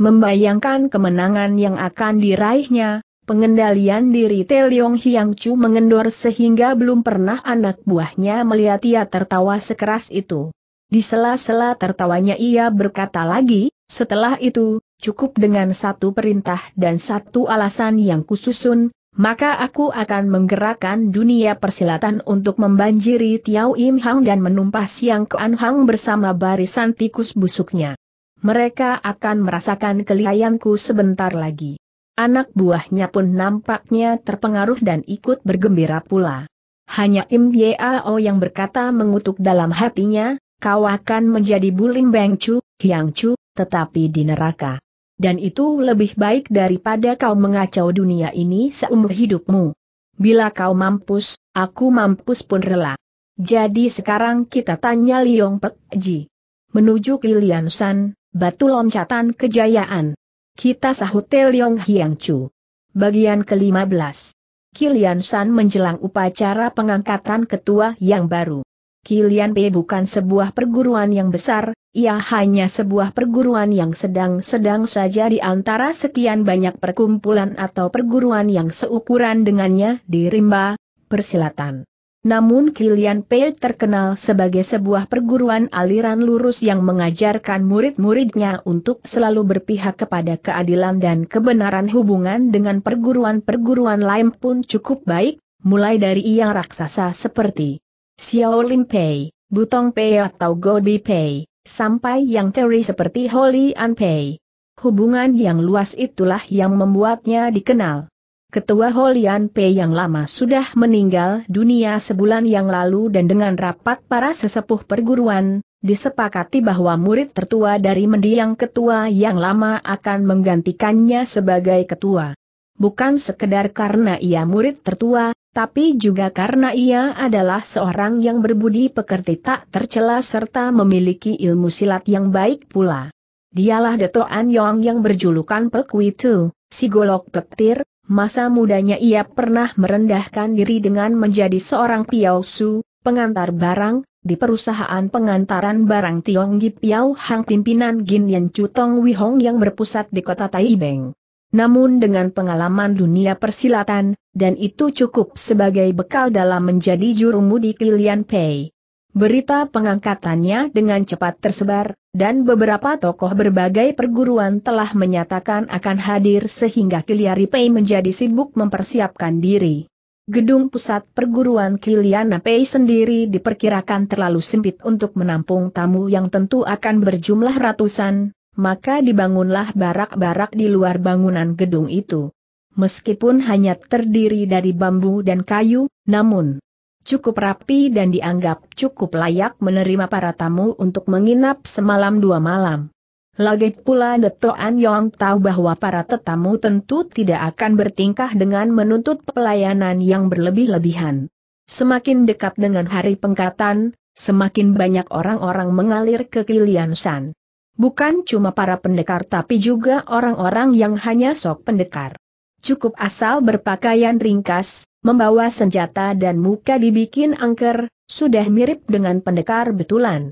Membayangkan kemenangan yang akan diraihnya, pengendalian diri Te Leong Hiang Chu mengendor sehingga belum pernah anak buahnya melihat ia tertawa sekeras itu. Di sela-sela tertawanya ia berkata lagi, setelah itu, cukup dengan satu perintah dan satu alasan yang kususun, maka aku akan menggerakkan dunia persilatan untuk membanjiri Tiao Im Hang dan menumpas Siang Kuan Hang bersama barisan tikus busuknya mereka akan merasakan kelihayanku sebentar lagi. Anak buahnya pun nampaknya terpengaruh dan ikut bergembira pula. Hanya Im Yao yang berkata mengutuk dalam hatinya, kau akan menjadi bulim bengcu, hiangcu, tetapi di neraka. Dan itu lebih baik daripada kau mengacau dunia ini seumur hidupmu. Bila kau mampus, aku mampus pun rela. Jadi sekarang kita tanya Liong Pek Ji. Menuju Lilian San, Batu loncatan kejayaan. Kita sahut Teliong Hiang Chu. Bagian ke-15. Kilian San menjelang upacara pengangkatan ketua yang baru. Kilian P bukan sebuah perguruan yang besar, ia hanya sebuah perguruan yang sedang-sedang saja di antara sekian banyak perkumpulan atau perguruan yang seukuran dengannya di rimba, persilatan. Namun Kilian Pei terkenal sebagai sebuah perguruan aliran lurus yang mengajarkan murid-muridnya untuk selalu berpihak kepada keadilan dan kebenaran hubungan dengan perguruan-perguruan lain pun cukup baik, mulai dari yang raksasa seperti Xiao Pei, Butong Pei atau Gobi Pei, sampai yang teri seperti An Pei. Hubungan yang luas itulah yang membuatnya dikenal. Ketua Holian P yang lama sudah meninggal dunia sebulan yang lalu dan dengan rapat para sesepuh perguruan, disepakati bahwa murid tertua dari mendiang ketua yang lama akan menggantikannya sebagai ketua. Bukan sekedar karena ia murid tertua, tapi juga karena ia adalah seorang yang berbudi pekerti tak tercela serta memiliki ilmu silat yang baik pula. Dialah Deto An Yong yang berjulukan Pekwitu, si golok petir, masa mudanya ia pernah merendahkan diri dengan menjadi seorang piausu, pengantar barang, di perusahaan pengantaran barang Tionggi Piau Hang pimpinan Gin Yan Chutong Wihong yang berpusat di kota Taibeng. Namun dengan pengalaman dunia persilatan, dan itu cukup sebagai bekal dalam menjadi juru mudi Kilian Pei. Berita pengangkatannya dengan cepat tersebar, dan beberapa tokoh berbagai perguruan telah menyatakan akan hadir sehingga Kiliari Pei menjadi sibuk mempersiapkan diri. Gedung pusat perguruan Kiliana Pei sendiri diperkirakan terlalu sempit untuk menampung tamu yang tentu akan berjumlah ratusan, maka dibangunlah barak-barak di luar bangunan gedung itu. Meskipun hanya terdiri dari bambu dan kayu, namun Cukup rapi dan dianggap cukup layak menerima para tamu untuk menginap semalam dua malam. Lagi pula Deto An Yong tahu bahwa para tetamu tentu tidak akan bertingkah dengan menuntut pelayanan yang berlebih-lebihan. Semakin dekat dengan hari pengkatan, semakin banyak orang-orang mengalir ke Kilian San. Bukan cuma para pendekar tapi juga orang-orang yang hanya sok pendekar. Cukup asal berpakaian ringkas, membawa senjata dan muka dibikin angker, sudah mirip dengan pendekar betulan.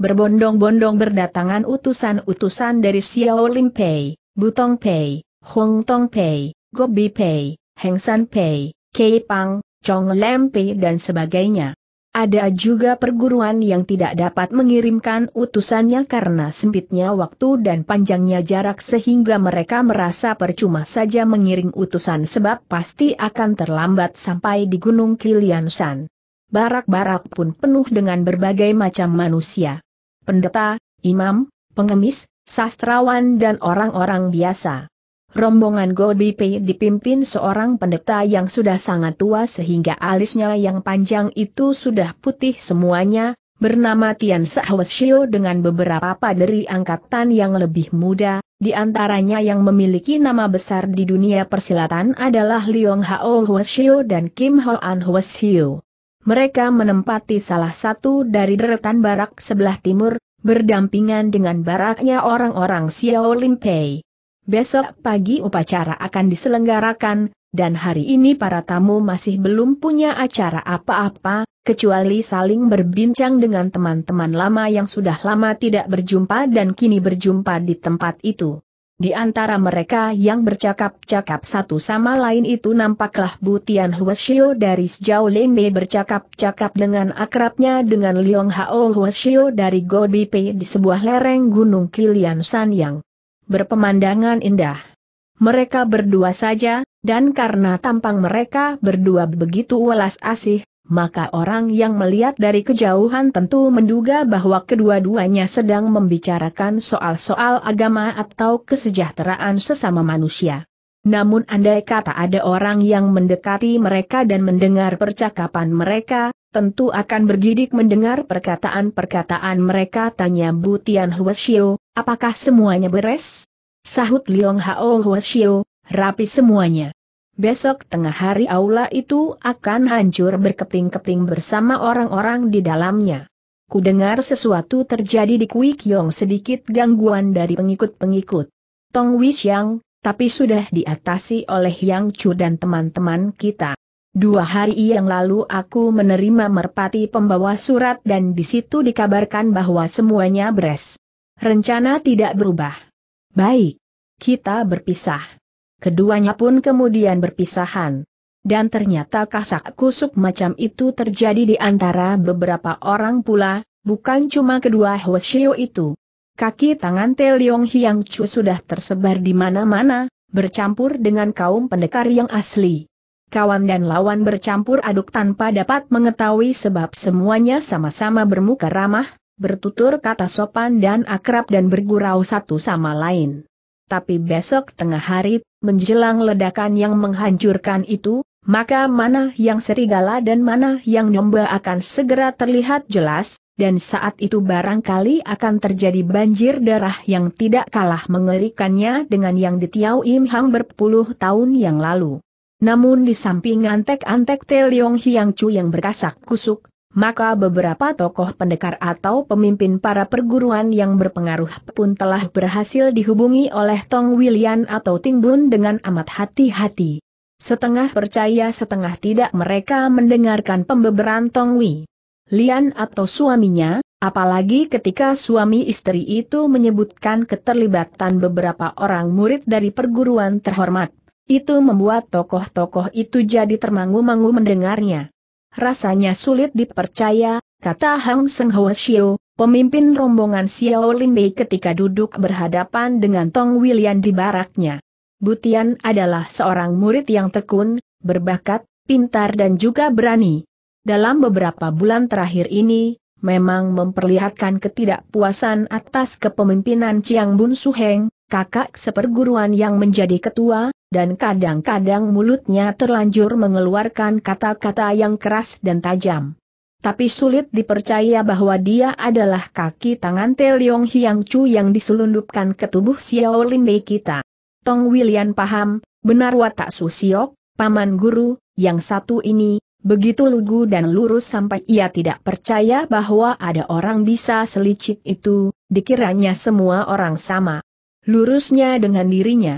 Berbondong-bondong berdatangan utusan-utusan dari Xiao Lim Pei, Butong Pei, Hong Tong Pei, Gobi Pei, Heng San Pei, Kei Pang, Chong Lem Pei dan sebagainya. Ada juga perguruan yang tidak dapat mengirimkan utusannya karena sempitnya waktu dan panjangnya jarak sehingga mereka merasa percuma saja mengirim utusan sebab pasti akan terlambat sampai di Gunung Kiliansan. Barak-barak pun penuh dengan berbagai macam manusia. Pendeta, imam, pengemis, sastrawan dan orang-orang biasa. Rombongan P dipimpin seorang pendeta yang sudah sangat tua sehingga alisnya yang panjang itu sudah putih semuanya, bernama Tian Sahwasio dengan beberapa paderi angkatan yang lebih muda, di antaranya yang memiliki nama besar di dunia persilatan adalah Liong Hao Hwasio dan Kim Hoan Hwasio. Mereka menempati salah satu dari deretan barak sebelah timur, berdampingan dengan baraknya orang-orang Xiao Limpei. Besok pagi upacara akan diselenggarakan, dan hari ini para tamu masih belum punya acara apa-apa, kecuali saling berbincang dengan teman-teman lama yang sudah lama tidak berjumpa dan kini berjumpa di tempat itu. Di antara mereka yang bercakap-cakap satu sama lain itu nampaklah Butian Huashio dari Sjau Lembe bercakap-cakap dengan akrabnya dengan Liong Hao Huashio dari Gobipe di sebuah lereng Gunung Kilian Sanyang berpemandangan indah. Mereka berdua saja, dan karena tampang mereka berdua begitu welas asih, maka orang yang melihat dari kejauhan tentu menduga bahwa kedua-duanya sedang membicarakan soal-soal agama atau kesejahteraan sesama manusia. Namun andai kata ada orang yang mendekati mereka dan mendengar percakapan mereka, tentu akan bergidik mendengar perkataan-perkataan mereka tanya Butian Huasio, apakah semuanya beres? Sahut Liong Hao Huasio, rapi semuanya. Besok tengah hari aula itu akan hancur berkeping-keping bersama orang-orang di dalamnya. Ku dengar sesuatu terjadi di Kui Kiong sedikit gangguan dari pengikut-pengikut. Tong Yang, tapi sudah diatasi oleh Yang Chu dan teman-teman kita. Dua hari yang lalu aku menerima merpati pembawa surat dan di situ dikabarkan bahwa semuanya beres. Rencana tidak berubah. Baik. Kita berpisah. Keduanya pun kemudian berpisahan. Dan ternyata kasak kusuk macam itu terjadi di antara beberapa orang pula, bukan cuma kedua Hoshio itu. Kaki tangan Leong Hiang Chu sudah tersebar di mana-mana, bercampur dengan kaum pendekar yang asli kawan dan lawan bercampur aduk tanpa dapat mengetahui sebab semuanya sama-sama bermuka ramah, bertutur kata sopan dan akrab dan bergurau satu sama lain. Tapi besok tengah hari, menjelang ledakan yang menghancurkan itu, maka mana yang serigala dan mana yang nyomba akan segera terlihat jelas, dan saat itu barangkali akan terjadi banjir darah yang tidak kalah mengerikannya dengan yang ditiau Im Hang berpuluh tahun yang lalu. Namun di samping antek-antek Teliong Hiang Chu yang berkasak kusuk, maka beberapa tokoh pendekar atau pemimpin para perguruan yang berpengaruh pun telah berhasil dihubungi oleh Tong Wilian atau Ting Bun dengan amat hati-hati. Setengah percaya setengah tidak mereka mendengarkan pembeberan Tong Wi. Lian atau suaminya, apalagi ketika suami istri itu menyebutkan keterlibatan beberapa orang murid dari perguruan terhormat itu membuat tokoh-tokoh itu jadi termangu-mangu mendengarnya. Rasanya sulit dipercaya, kata Hang Seng Hwa Xiu, pemimpin rombongan Xiao Lin Bei ketika duduk berhadapan dengan Tong William di baraknya. Butian adalah seorang murid yang tekun, berbakat, pintar dan juga berani. Dalam beberapa bulan terakhir ini, memang memperlihatkan ketidakpuasan atas kepemimpinan Chiang Bun Suheng, kakak seperguruan yang menjadi ketua, dan kadang-kadang mulutnya terlanjur mengeluarkan kata-kata yang keras dan tajam. Tapi sulit dipercaya bahwa dia adalah kaki tangan Teliong Hiang Chu yang diselundupkan ke tubuh Xiao Lin Mei kita. Tong William paham, benar watak Su Siok, paman guru, yang satu ini, Begitu lugu dan lurus sampai ia tidak percaya bahwa ada orang bisa selicik itu, dikiranya semua orang sama. Lurusnya dengan dirinya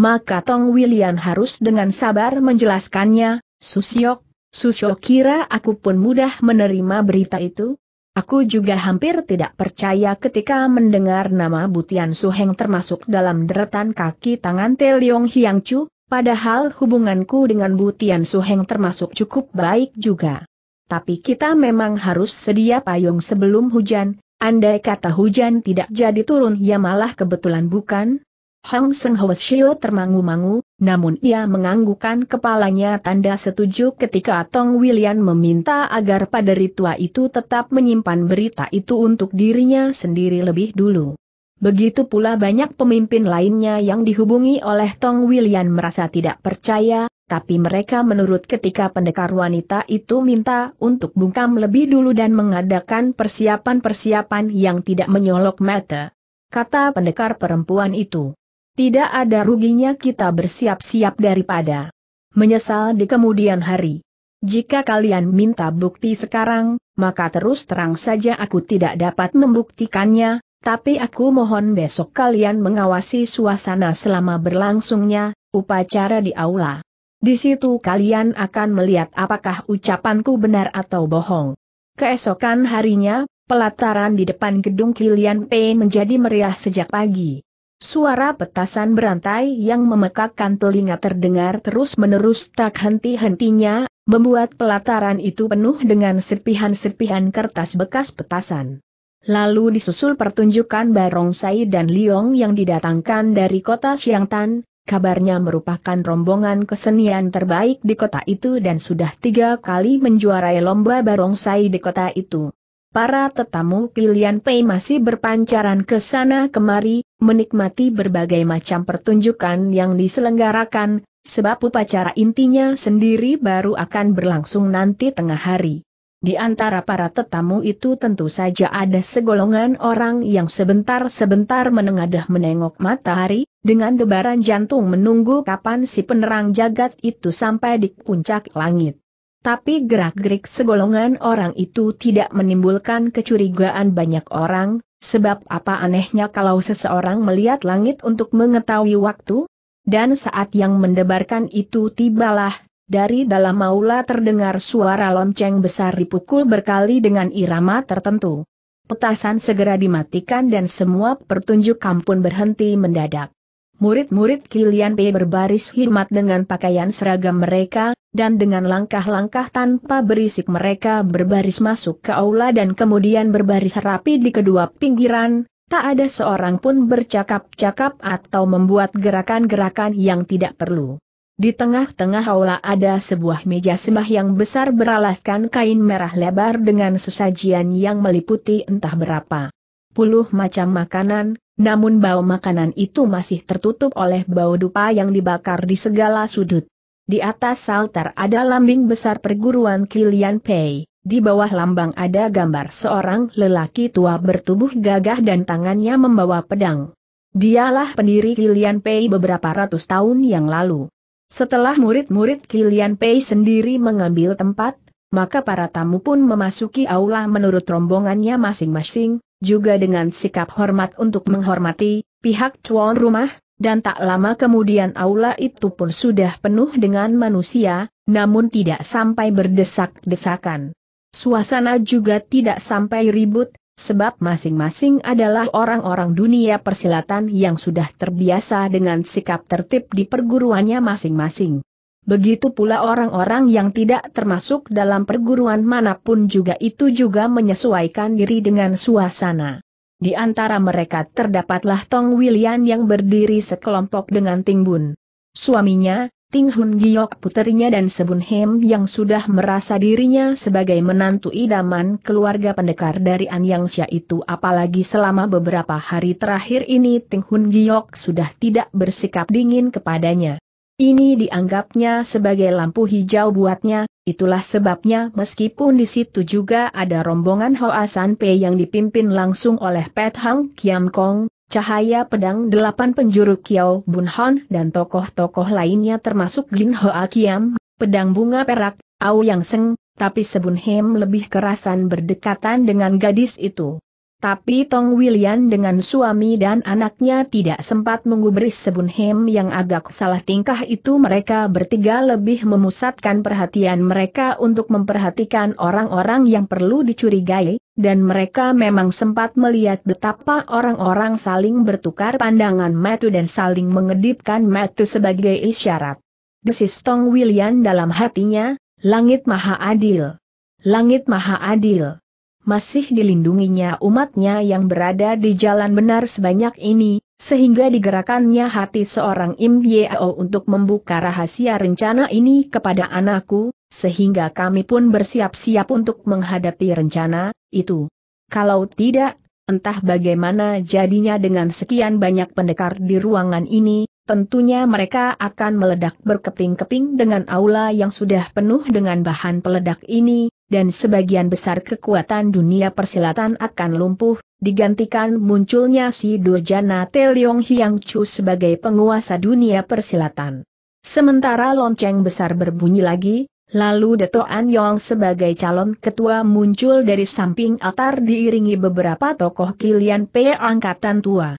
maka Tong William harus dengan sabar menjelaskannya, Susyok, Susyok kira aku pun mudah menerima berita itu? Aku juga hampir tidak percaya ketika mendengar nama Butian Suheng termasuk dalam deretan kaki tangan Te Teliong Hiang Chu, padahal hubunganku dengan Butian Suheng termasuk cukup baik juga. Tapi kita memang harus sedia payung sebelum hujan, andai kata hujan tidak jadi turun ya malah kebetulan bukan, Hang Seng Shio termangu-mangu, namun ia menganggukan kepalanya tanda setuju ketika Tong William meminta agar pada ritual itu tetap menyimpan berita itu untuk dirinya sendiri lebih dulu. Begitu pula banyak pemimpin lainnya yang dihubungi oleh Tong William merasa tidak percaya, tapi mereka menurut ketika pendekar wanita itu minta untuk bungkam lebih dulu dan mengadakan persiapan-persiapan yang tidak menyolok mata. Kata pendekar perempuan itu. Tidak ada ruginya kita bersiap-siap daripada menyesal di kemudian hari. Jika kalian minta bukti sekarang, maka terus terang saja aku tidak dapat membuktikannya, tapi aku mohon besok kalian mengawasi suasana selama berlangsungnya, upacara di aula. Di situ kalian akan melihat apakah ucapanku benar atau bohong. Keesokan harinya, pelataran di depan gedung Kilian P menjadi meriah sejak pagi. Suara petasan berantai yang memekakkan telinga terdengar terus-menerus tak henti-hentinya, membuat pelataran itu penuh dengan serpihan-serpihan kertas bekas petasan. Lalu disusul pertunjukan barongsai dan liong yang didatangkan dari kota Xiangtan, kabarnya merupakan rombongan kesenian terbaik di kota itu dan sudah tiga kali menjuarai lomba barongsai di kota itu. Para tetamu Kilian Pei masih berpancaran ke sana kemari, menikmati berbagai macam pertunjukan yang diselenggarakan, sebab upacara intinya sendiri baru akan berlangsung nanti tengah hari. Di antara para tetamu itu tentu saja ada segolongan orang yang sebentar-sebentar menengadah menengok matahari, dengan debaran jantung menunggu kapan si penerang jagat itu sampai di puncak langit. Tapi gerak-gerik segolongan orang itu tidak menimbulkan kecurigaan banyak orang, Sebab apa anehnya kalau seseorang melihat langit untuk mengetahui waktu? Dan saat yang mendebarkan itu tibalah, dari dalam maula terdengar suara lonceng besar dipukul berkali dengan irama tertentu. Petasan segera dimatikan dan semua pertunjukan kampun berhenti mendadak. Murid-murid Kilian P berbaris hikmat dengan pakaian seragam mereka, dan dengan langkah-langkah tanpa berisik mereka berbaris masuk ke aula dan kemudian berbaris rapi di kedua pinggiran, tak ada seorang pun bercakap-cakap atau membuat gerakan-gerakan yang tidak perlu. Di tengah-tengah aula ada sebuah meja sembah yang besar beralaskan kain merah lebar dengan sesajian yang meliputi entah berapa puluh macam makanan, namun bau makanan itu masih tertutup oleh bau dupa yang dibakar di segala sudut. Di atas altar ada lambing besar perguruan Kilian Pei, di bawah lambang ada gambar seorang lelaki tua bertubuh gagah dan tangannya membawa pedang. Dialah pendiri Kilian Pei beberapa ratus tahun yang lalu. Setelah murid-murid Kilian Pei sendiri mengambil tempat, maka para tamu pun memasuki aula menurut rombongannya masing-masing, juga dengan sikap hormat untuk menghormati pihak tuan rumah, dan tak lama kemudian aula itu pun sudah penuh dengan manusia, namun tidak sampai berdesak-desakan. Suasana juga tidak sampai ribut, sebab masing-masing adalah orang-orang dunia persilatan yang sudah terbiasa dengan sikap tertib di perguruannya masing-masing. Begitu pula orang-orang yang tidak termasuk dalam perguruan manapun juga itu juga menyesuaikan diri dengan suasana. Di antara mereka terdapatlah Tong Wilian yang berdiri sekelompok dengan Ting Bun. Suaminya, Ting Hun Giok puterinya dan Sebun Hem yang sudah merasa dirinya sebagai menantu idaman keluarga pendekar dari An Yang Xia itu apalagi selama beberapa hari terakhir ini Ting Hun Giok sudah tidak bersikap dingin kepadanya. Ini dianggapnya sebagai lampu hijau buatnya, itulah sebabnya meskipun di situ juga ada rombongan Hoa San Pei yang dipimpin langsung oleh Pet Hang Kiam Kong, cahaya pedang delapan penjuru Kiao Bun Hon dan tokoh-tokoh lainnya termasuk Jin Hoa Kiam, pedang bunga perak, Au Yang Seng, tapi Sebun Hem lebih kerasan berdekatan dengan gadis itu. Tapi Tong William dengan suami dan anaknya tidak sempat mengubris Sebunhem yang agak salah tingkah itu mereka bertiga lebih memusatkan perhatian mereka untuk memperhatikan orang-orang yang perlu dicurigai, dan mereka memang sempat melihat betapa orang-orang saling bertukar pandangan metu dan saling mengedipkan metu sebagai isyarat. Desis Tong William dalam hatinya, Langit Maha Adil. Langit Maha Adil masih dilindunginya umatnya yang berada di jalan benar sebanyak ini, sehingga digerakannya hati seorang Im Yeo untuk membuka rahasia rencana ini kepada anakku, sehingga kami pun bersiap-siap untuk menghadapi rencana itu. Kalau tidak, entah bagaimana jadinya dengan sekian banyak pendekar di ruangan ini, tentunya mereka akan meledak berkeping-keping dengan aula yang sudah penuh dengan bahan peledak ini, dan sebagian besar kekuatan dunia persilatan akan lumpuh, digantikan munculnya si Durjana Teliong Hiang Chu sebagai penguasa dunia persilatan. Sementara lonceng besar berbunyi lagi, lalu Deto An Yong sebagai calon ketua muncul dari samping altar diiringi beberapa tokoh kilian P angkatan tua.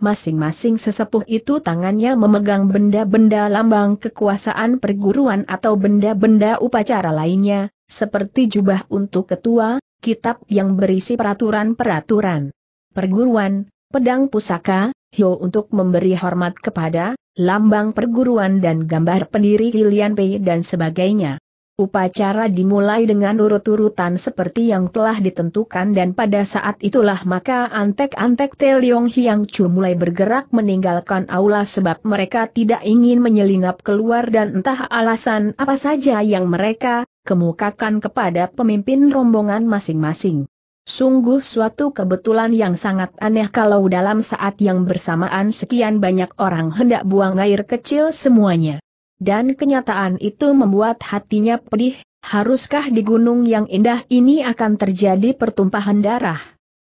Masing-masing sesepuh itu tangannya memegang benda-benda lambang kekuasaan perguruan atau benda-benda upacara lainnya, seperti jubah untuk ketua, kitab yang berisi peraturan-peraturan perguruan, pedang pusaka, hio untuk memberi hormat kepada, lambang perguruan dan gambar pendiri Lilian Pei dan sebagainya. Upacara dimulai dengan urut-urutan seperti yang telah ditentukan dan pada saat itulah maka antek-antek Teliong Hiang Chu mulai bergerak meninggalkan aula sebab mereka tidak ingin menyelinap keluar dan entah alasan apa saja yang mereka dikemukakan kepada pemimpin rombongan masing-masing. Sungguh suatu kebetulan yang sangat aneh kalau dalam saat yang bersamaan sekian banyak orang hendak buang air kecil semuanya. Dan kenyataan itu membuat hatinya pedih, haruskah di gunung yang indah ini akan terjadi pertumpahan darah?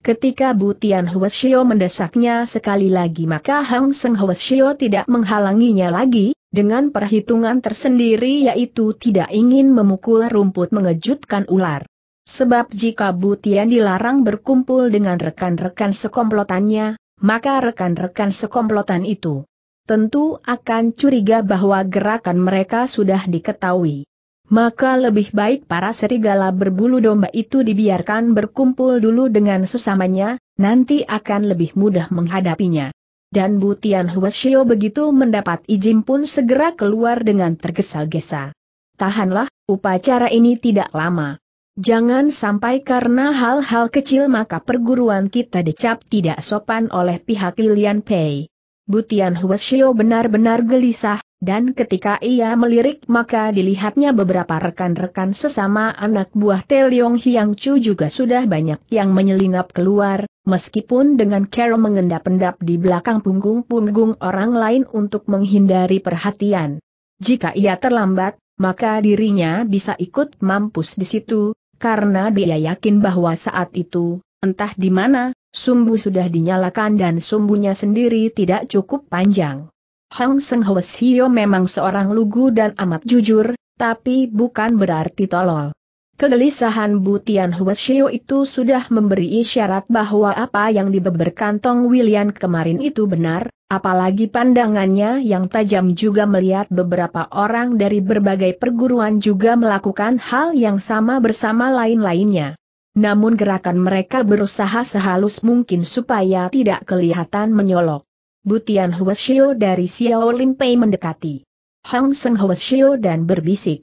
Ketika Butian Huashio mendesaknya sekali lagi maka Hang Seng Huashio tidak menghalanginya lagi, dengan perhitungan tersendiri yaitu tidak ingin memukul rumput mengejutkan ular. Sebab jika Butian dilarang berkumpul dengan rekan-rekan sekomplotannya, maka rekan-rekan sekomplotan itu tentu akan curiga bahwa gerakan mereka sudah diketahui. Maka lebih baik para serigala berbulu domba itu dibiarkan berkumpul dulu dengan sesamanya, nanti akan lebih mudah menghadapinya dan Butian Huasio begitu mendapat izin pun segera keluar dengan tergesa-gesa. Tahanlah, upacara ini tidak lama. Jangan sampai karena hal-hal kecil maka perguruan kita dicap tidak sopan oleh pihak Lilian Pei. Butian Huesio benar-benar gelisah, dan ketika ia melirik maka dilihatnya beberapa rekan-rekan sesama anak buah Te Teliong Hiang Chu juga sudah banyak yang menyelinap keluar, meskipun dengan cara mengendap-endap di belakang punggung-punggung orang lain untuk menghindari perhatian. Jika ia terlambat, maka dirinya bisa ikut mampus di situ, karena dia yakin bahwa saat itu, entah di mana, Sumbu sudah dinyalakan dan sumbunya sendiri tidak cukup panjang. Hang Seng Hwes memang seorang lugu dan amat jujur, tapi bukan berarti tolol. Kegelisahan Butian Huasio itu sudah memberi isyarat bahwa apa yang dibeberkan Tong William kemarin itu benar, apalagi pandangannya yang tajam juga melihat beberapa orang dari berbagai perguruan juga melakukan hal yang sama bersama lain-lainnya. Namun gerakan mereka berusaha sehalus mungkin supaya tidak kelihatan menyolok. Butian Huashio dari Xiao Limpei mendekati. Hang Seng Huashio dan berbisik.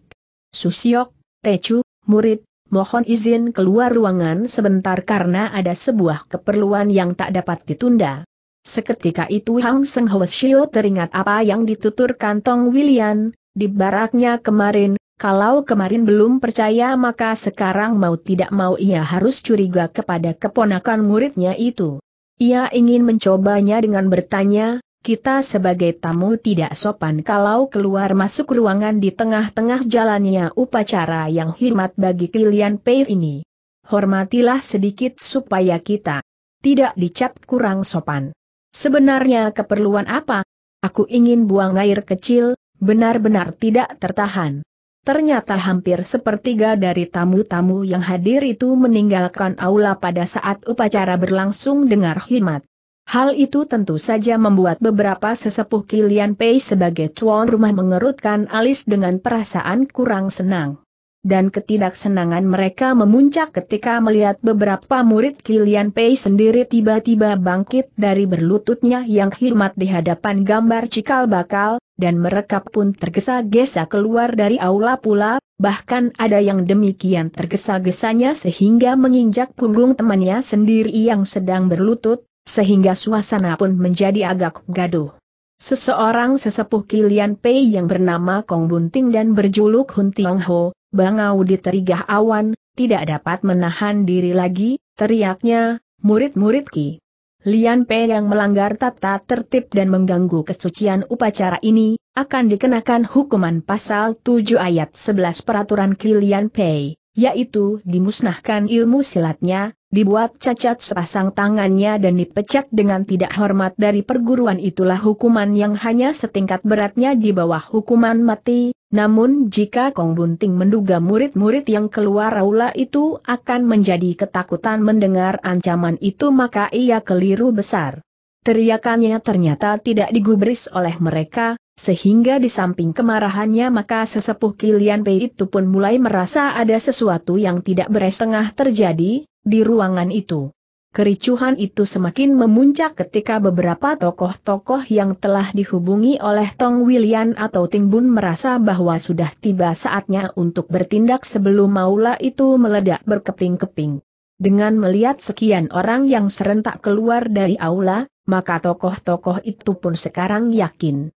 Susiok, Techu, murid, mohon izin keluar ruangan sebentar karena ada sebuah keperluan yang tak dapat ditunda. Seketika itu Hang Seng Hweshio teringat apa yang dituturkan Tong William, di baraknya kemarin, kalau kemarin belum percaya maka sekarang mau tidak mau ia harus curiga kepada keponakan muridnya itu. Ia ingin mencobanya dengan bertanya, kita sebagai tamu tidak sopan kalau keluar masuk ruangan di tengah-tengah jalannya upacara yang hormat bagi klien Pei ini. Hormatilah sedikit supaya kita tidak dicap kurang sopan. Sebenarnya keperluan apa? Aku ingin buang air kecil, benar-benar tidak tertahan. Ternyata hampir sepertiga dari tamu-tamu yang hadir itu meninggalkan aula pada saat upacara berlangsung dengar khidmat. Hal itu tentu saja membuat beberapa sesepuh Kilian Pei sebagai tuan rumah mengerutkan alis dengan perasaan kurang senang. Dan ketidaksenangan mereka memuncak ketika melihat beberapa murid Kilian Pei sendiri tiba-tiba bangkit dari berlututnya yang khidmat di hadapan gambar cikal bakal, dan mereka pun tergesa-gesa keluar dari aula pula, bahkan ada yang demikian tergesa-gesanya sehingga menginjak punggung temannya sendiri yang sedang berlutut, sehingga suasana pun menjadi agak gaduh. Seseorang sesepuh Kilian Pei yang bernama Kong Bunting dan berjuluk Hun Tiong Ho, bangau di terigah awan, tidak dapat menahan diri lagi, teriaknya, murid-murid Ki. Lian Pei yang melanggar tata tertib dan mengganggu kesucian upacara ini, akan dikenakan hukuman pasal 7 ayat 11 peraturan Kilian Pei, yaitu dimusnahkan ilmu silatnya, dibuat cacat sepasang tangannya dan dipecat dengan tidak hormat dari perguruan itulah hukuman yang hanya setingkat beratnya di bawah hukuman mati, namun jika Kong Bunting menduga murid-murid yang keluar aula itu akan menjadi ketakutan mendengar ancaman itu maka ia keliru besar. Teriakannya ternyata tidak digubris oleh mereka, sehingga di samping kemarahannya maka sesepuh Kilian Pei itu pun mulai merasa ada sesuatu yang tidak beres tengah terjadi, di ruangan itu. Kericuhan itu semakin memuncak ketika beberapa tokoh-tokoh yang telah dihubungi oleh Tong William atau Ting Bun merasa bahwa sudah tiba saatnya untuk bertindak sebelum maula itu meledak berkeping-keping. Dengan melihat sekian orang yang serentak keluar dari aula, maka tokoh-tokoh itu pun sekarang yakin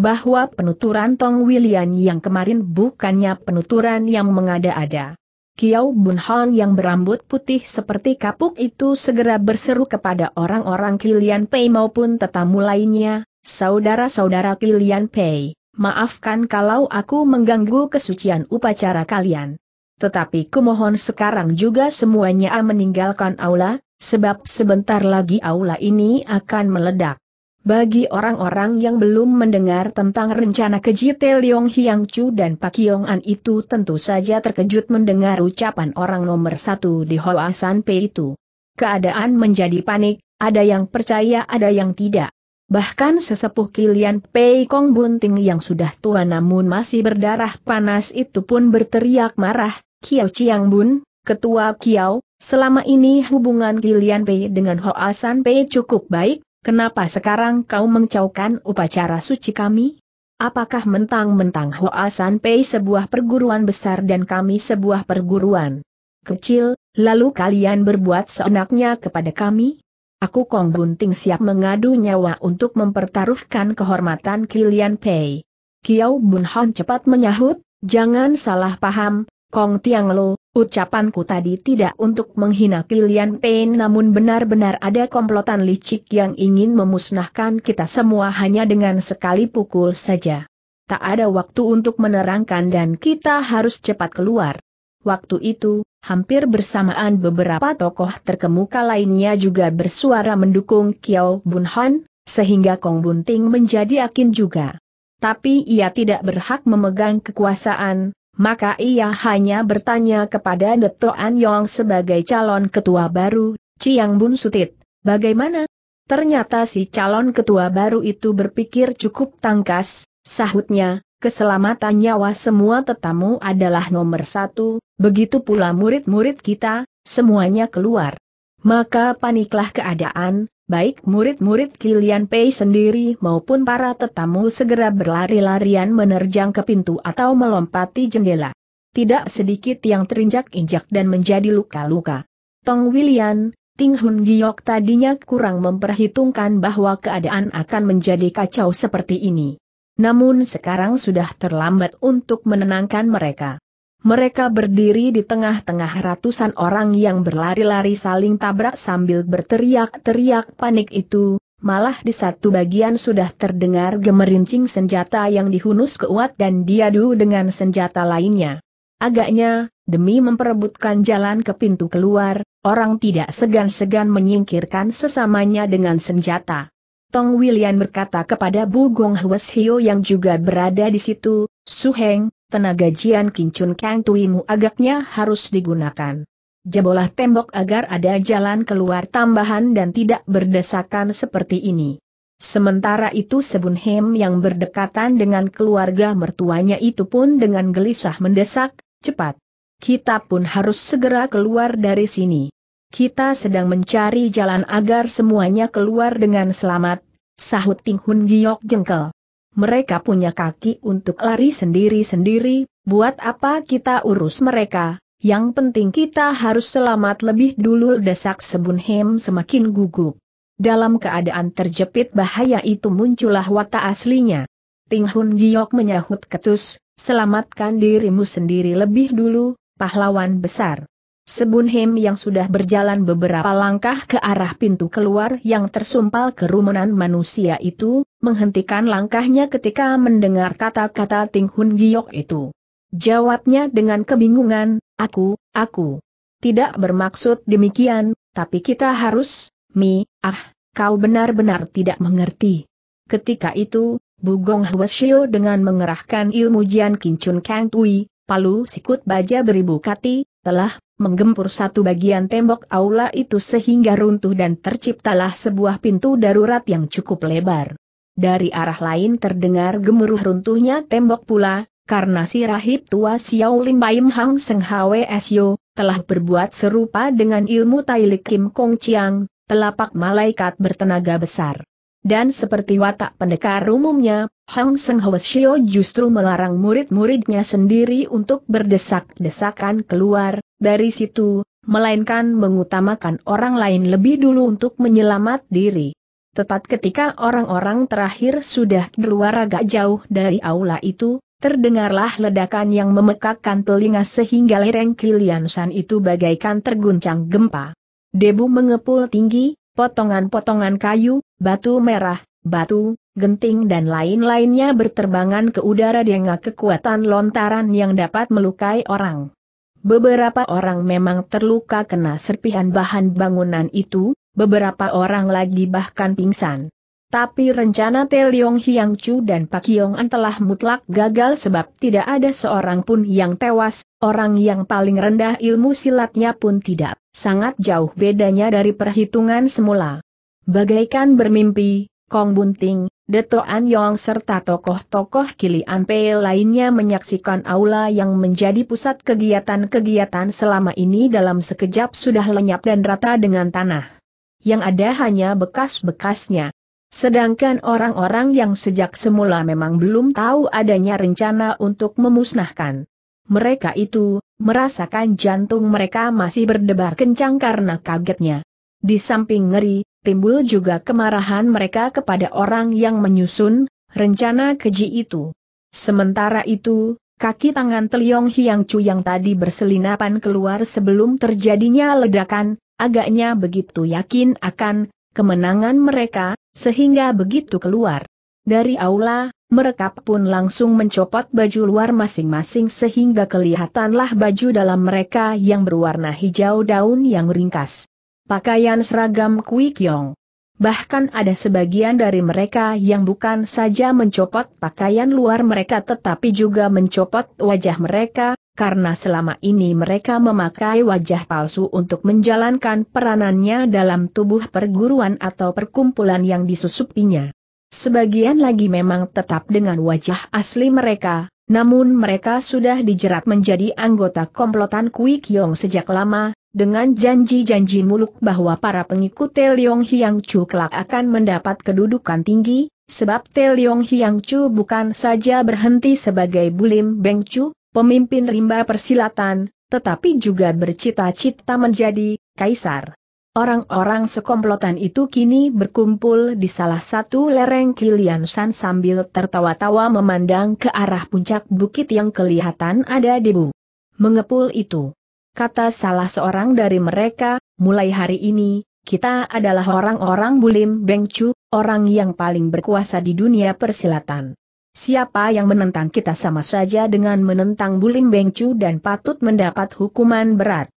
bahwa penuturan Tong Wilian yang kemarin bukannya penuturan yang mengada-ada. Kiao Hon yang berambut putih seperti kapuk itu segera berseru kepada orang-orang Kilian Pei maupun tetamu lainnya, saudara-saudara Kilian Pei, maafkan kalau aku mengganggu kesucian upacara kalian. Tetapi kumohon sekarang juga semuanya meninggalkan aula, sebab sebentar lagi aula ini akan meledak. Bagi orang-orang yang belum mendengar tentang rencana keji Te Leong Hiang Chu dan Pak Yong An itu tentu saja terkejut mendengar ucapan orang nomor satu di Hoa San Pei itu. Keadaan menjadi panik, ada yang percaya ada yang tidak. Bahkan sesepuh Kilian Pei Kong Bunting yang sudah tua namun masih berdarah panas itu pun berteriak marah, Kiao Chiang Bun, Ketua Kiao, selama ini hubungan Kilian Pei dengan Hoa San Pei cukup baik, Kenapa sekarang kau mengcaukan upacara suci kami? Apakah mentang-mentang Hoa San Pei sebuah perguruan besar dan kami sebuah perguruan kecil, lalu kalian berbuat seenaknya kepada kami? Aku Kong Bunting siap mengadu nyawa untuk mempertaruhkan kehormatan Kilian Pei. Kiao Bun Hon cepat menyahut, jangan salah paham, Kong Tiang Lo, ucapanku tadi tidak untuk menghina Kilian Pain namun benar-benar ada komplotan licik yang ingin memusnahkan kita semua hanya dengan sekali pukul saja. Tak ada waktu untuk menerangkan dan kita harus cepat keluar. Waktu itu, hampir bersamaan beberapa tokoh terkemuka lainnya juga bersuara mendukung Kiao Bun Han, sehingga Kong Bunting menjadi akin juga. Tapi ia tidak berhak memegang kekuasaan, maka ia hanya bertanya kepada Deto An Yong sebagai calon ketua baru, Ciang Bun Sutit, bagaimana? Ternyata si calon ketua baru itu berpikir cukup tangkas, sahutnya, keselamatan nyawa semua tetamu adalah nomor satu, begitu pula murid-murid kita, semuanya keluar. Maka paniklah keadaan, baik murid-murid Kilian Pei sendiri maupun para tetamu segera berlari-larian menerjang ke pintu atau melompati jendela. Tidak sedikit yang terinjak-injak dan menjadi luka-luka. Tong William, Ting Hun Giok tadinya kurang memperhitungkan bahwa keadaan akan menjadi kacau seperti ini. Namun sekarang sudah terlambat untuk menenangkan mereka mereka berdiri di tengah-tengah ratusan orang yang berlari-lari saling tabrak sambil berteriak-teriak panik itu, malah di satu bagian sudah terdengar gemerincing senjata yang dihunus keuat dan diadu dengan senjata lainnya. Agaknya, demi memperebutkan jalan ke pintu keluar, orang tidak segan-segan menyingkirkan sesamanya dengan senjata. Tong William berkata kepada Bu Gong Hwes yang juga berada di situ, Su Heng, tenaga Jian Kincun Kang Tuimu agaknya harus digunakan. Jebolah tembok agar ada jalan keluar tambahan dan tidak berdesakan seperti ini. Sementara itu Sebun Hem yang berdekatan dengan keluarga mertuanya itu pun dengan gelisah mendesak, cepat. Kita pun harus segera keluar dari sini. Kita sedang mencari jalan agar semuanya keluar dengan selamat, sahut Ting Hun Giok jengkel. Mereka punya kaki untuk lari sendiri-sendiri, buat apa kita urus mereka, yang penting kita harus selamat lebih dulu desak Sebunhem semakin gugup. Dalam keadaan terjepit bahaya itu muncullah watak aslinya. Ting Hun Giok menyahut ketus, selamatkan dirimu sendiri lebih dulu, pahlawan besar. Hem yang sudah berjalan beberapa langkah ke arah pintu keluar yang tersumpal kerumunan manusia itu, menghentikan langkahnya ketika mendengar kata-kata Ting Hun Giok itu. Jawabnya dengan kebingungan, aku, aku. Tidak bermaksud demikian, tapi kita harus, mi, ah, kau benar-benar tidak mengerti. Ketika itu, Bugong Hwasyo dengan mengerahkan ilmu Jian Kincun Kang Tui, palu sikut baja beribu kati, telah menggempur satu bagian tembok aula itu sehingga runtuh dan terciptalah sebuah pintu darurat yang cukup lebar. Dari arah lain terdengar gemuruh runtuhnya tembok pula, karena si rahib tua Xiao Lim Baim Hang Seng Hwe Syo, telah berbuat serupa dengan ilmu Tailik Kim Kong Chiang, telapak malaikat bertenaga besar. Dan seperti watak pendekar umumnya, Hang Seng Shio justru melarang murid-muridnya sendiri untuk berdesak-desakan keluar, dari situ, melainkan mengutamakan orang lain lebih dulu untuk menyelamat diri. Tepat ketika orang-orang terakhir sudah keluar agak jauh dari aula itu, Terdengarlah ledakan yang memekakkan telinga sehingga lereng Kilian San itu bagaikan terguncang gempa. Debu mengepul tinggi, potongan-potongan kayu, batu merah, batu, genting dan lain-lainnya berterbangan ke udara dengan kekuatan lontaran yang dapat melukai orang. Beberapa orang memang terluka kena serpihan bahan bangunan itu, beberapa orang lagi bahkan pingsan. Tapi rencana Teliong Hyang Chu dan Pak Yong An telah mutlak gagal sebab tidak ada seorang pun yang tewas, orang yang paling rendah ilmu silatnya pun tidak, sangat jauh bedanya dari perhitungan semula. Bagaikan bermimpi, Kong Bunting, Deto An Yong serta tokoh-tokoh kili Anpe lainnya menyaksikan aula yang menjadi pusat kegiatan-kegiatan selama ini dalam sekejap sudah lenyap dan rata dengan tanah. Yang ada hanya bekas-bekasnya. Sedangkan orang-orang yang sejak semula memang belum tahu adanya rencana untuk memusnahkan. Mereka itu, merasakan jantung mereka masih berdebar kencang karena kagetnya. Di samping ngeri, timbul juga kemarahan mereka kepada orang yang menyusun rencana keji itu. Sementara itu, kaki tangan Teliong Hiang Chu yang tadi berselinapan keluar sebelum terjadinya ledakan, agaknya begitu yakin akan kemenangan mereka, sehingga begitu keluar. Dari aula, mereka pun langsung mencopot baju luar masing-masing sehingga kelihatanlah baju dalam mereka yang berwarna hijau daun yang ringkas pakaian seragam Kiong. Bahkan ada sebagian dari mereka yang bukan saja mencopot pakaian luar mereka tetapi juga mencopot wajah mereka, karena selama ini mereka memakai wajah palsu untuk menjalankan peranannya dalam tubuh perguruan atau perkumpulan yang disusupinya. Sebagian lagi memang tetap dengan wajah asli mereka, namun mereka sudah dijerat menjadi anggota komplotan Kui Kiong sejak lama, dengan janji-janji muluk bahwa para pengikut Te Leong Hiang Chu kelak akan mendapat kedudukan tinggi, sebab Te Leong Hiang Chu bukan saja berhenti sebagai Bulim Beng Chu, pemimpin rimba persilatan, tetapi juga bercita-cita menjadi kaisar. Orang-orang sekomplotan itu kini berkumpul di salah satu lereng Kilian San sambil tertawa-tawa memandang ke arah puncak bukit yang kelihatan ada debu. Mengepul itu kata salah seorang dari mereka, mulai hari ini, kita adalah orang-orang Bulim Bengcu, orang yang paling berkuasa di dunia persilatan. Siapa yang menentang kita sama saja dengan menentang Bulim Bengcu dan patut mendapat hukuman berat.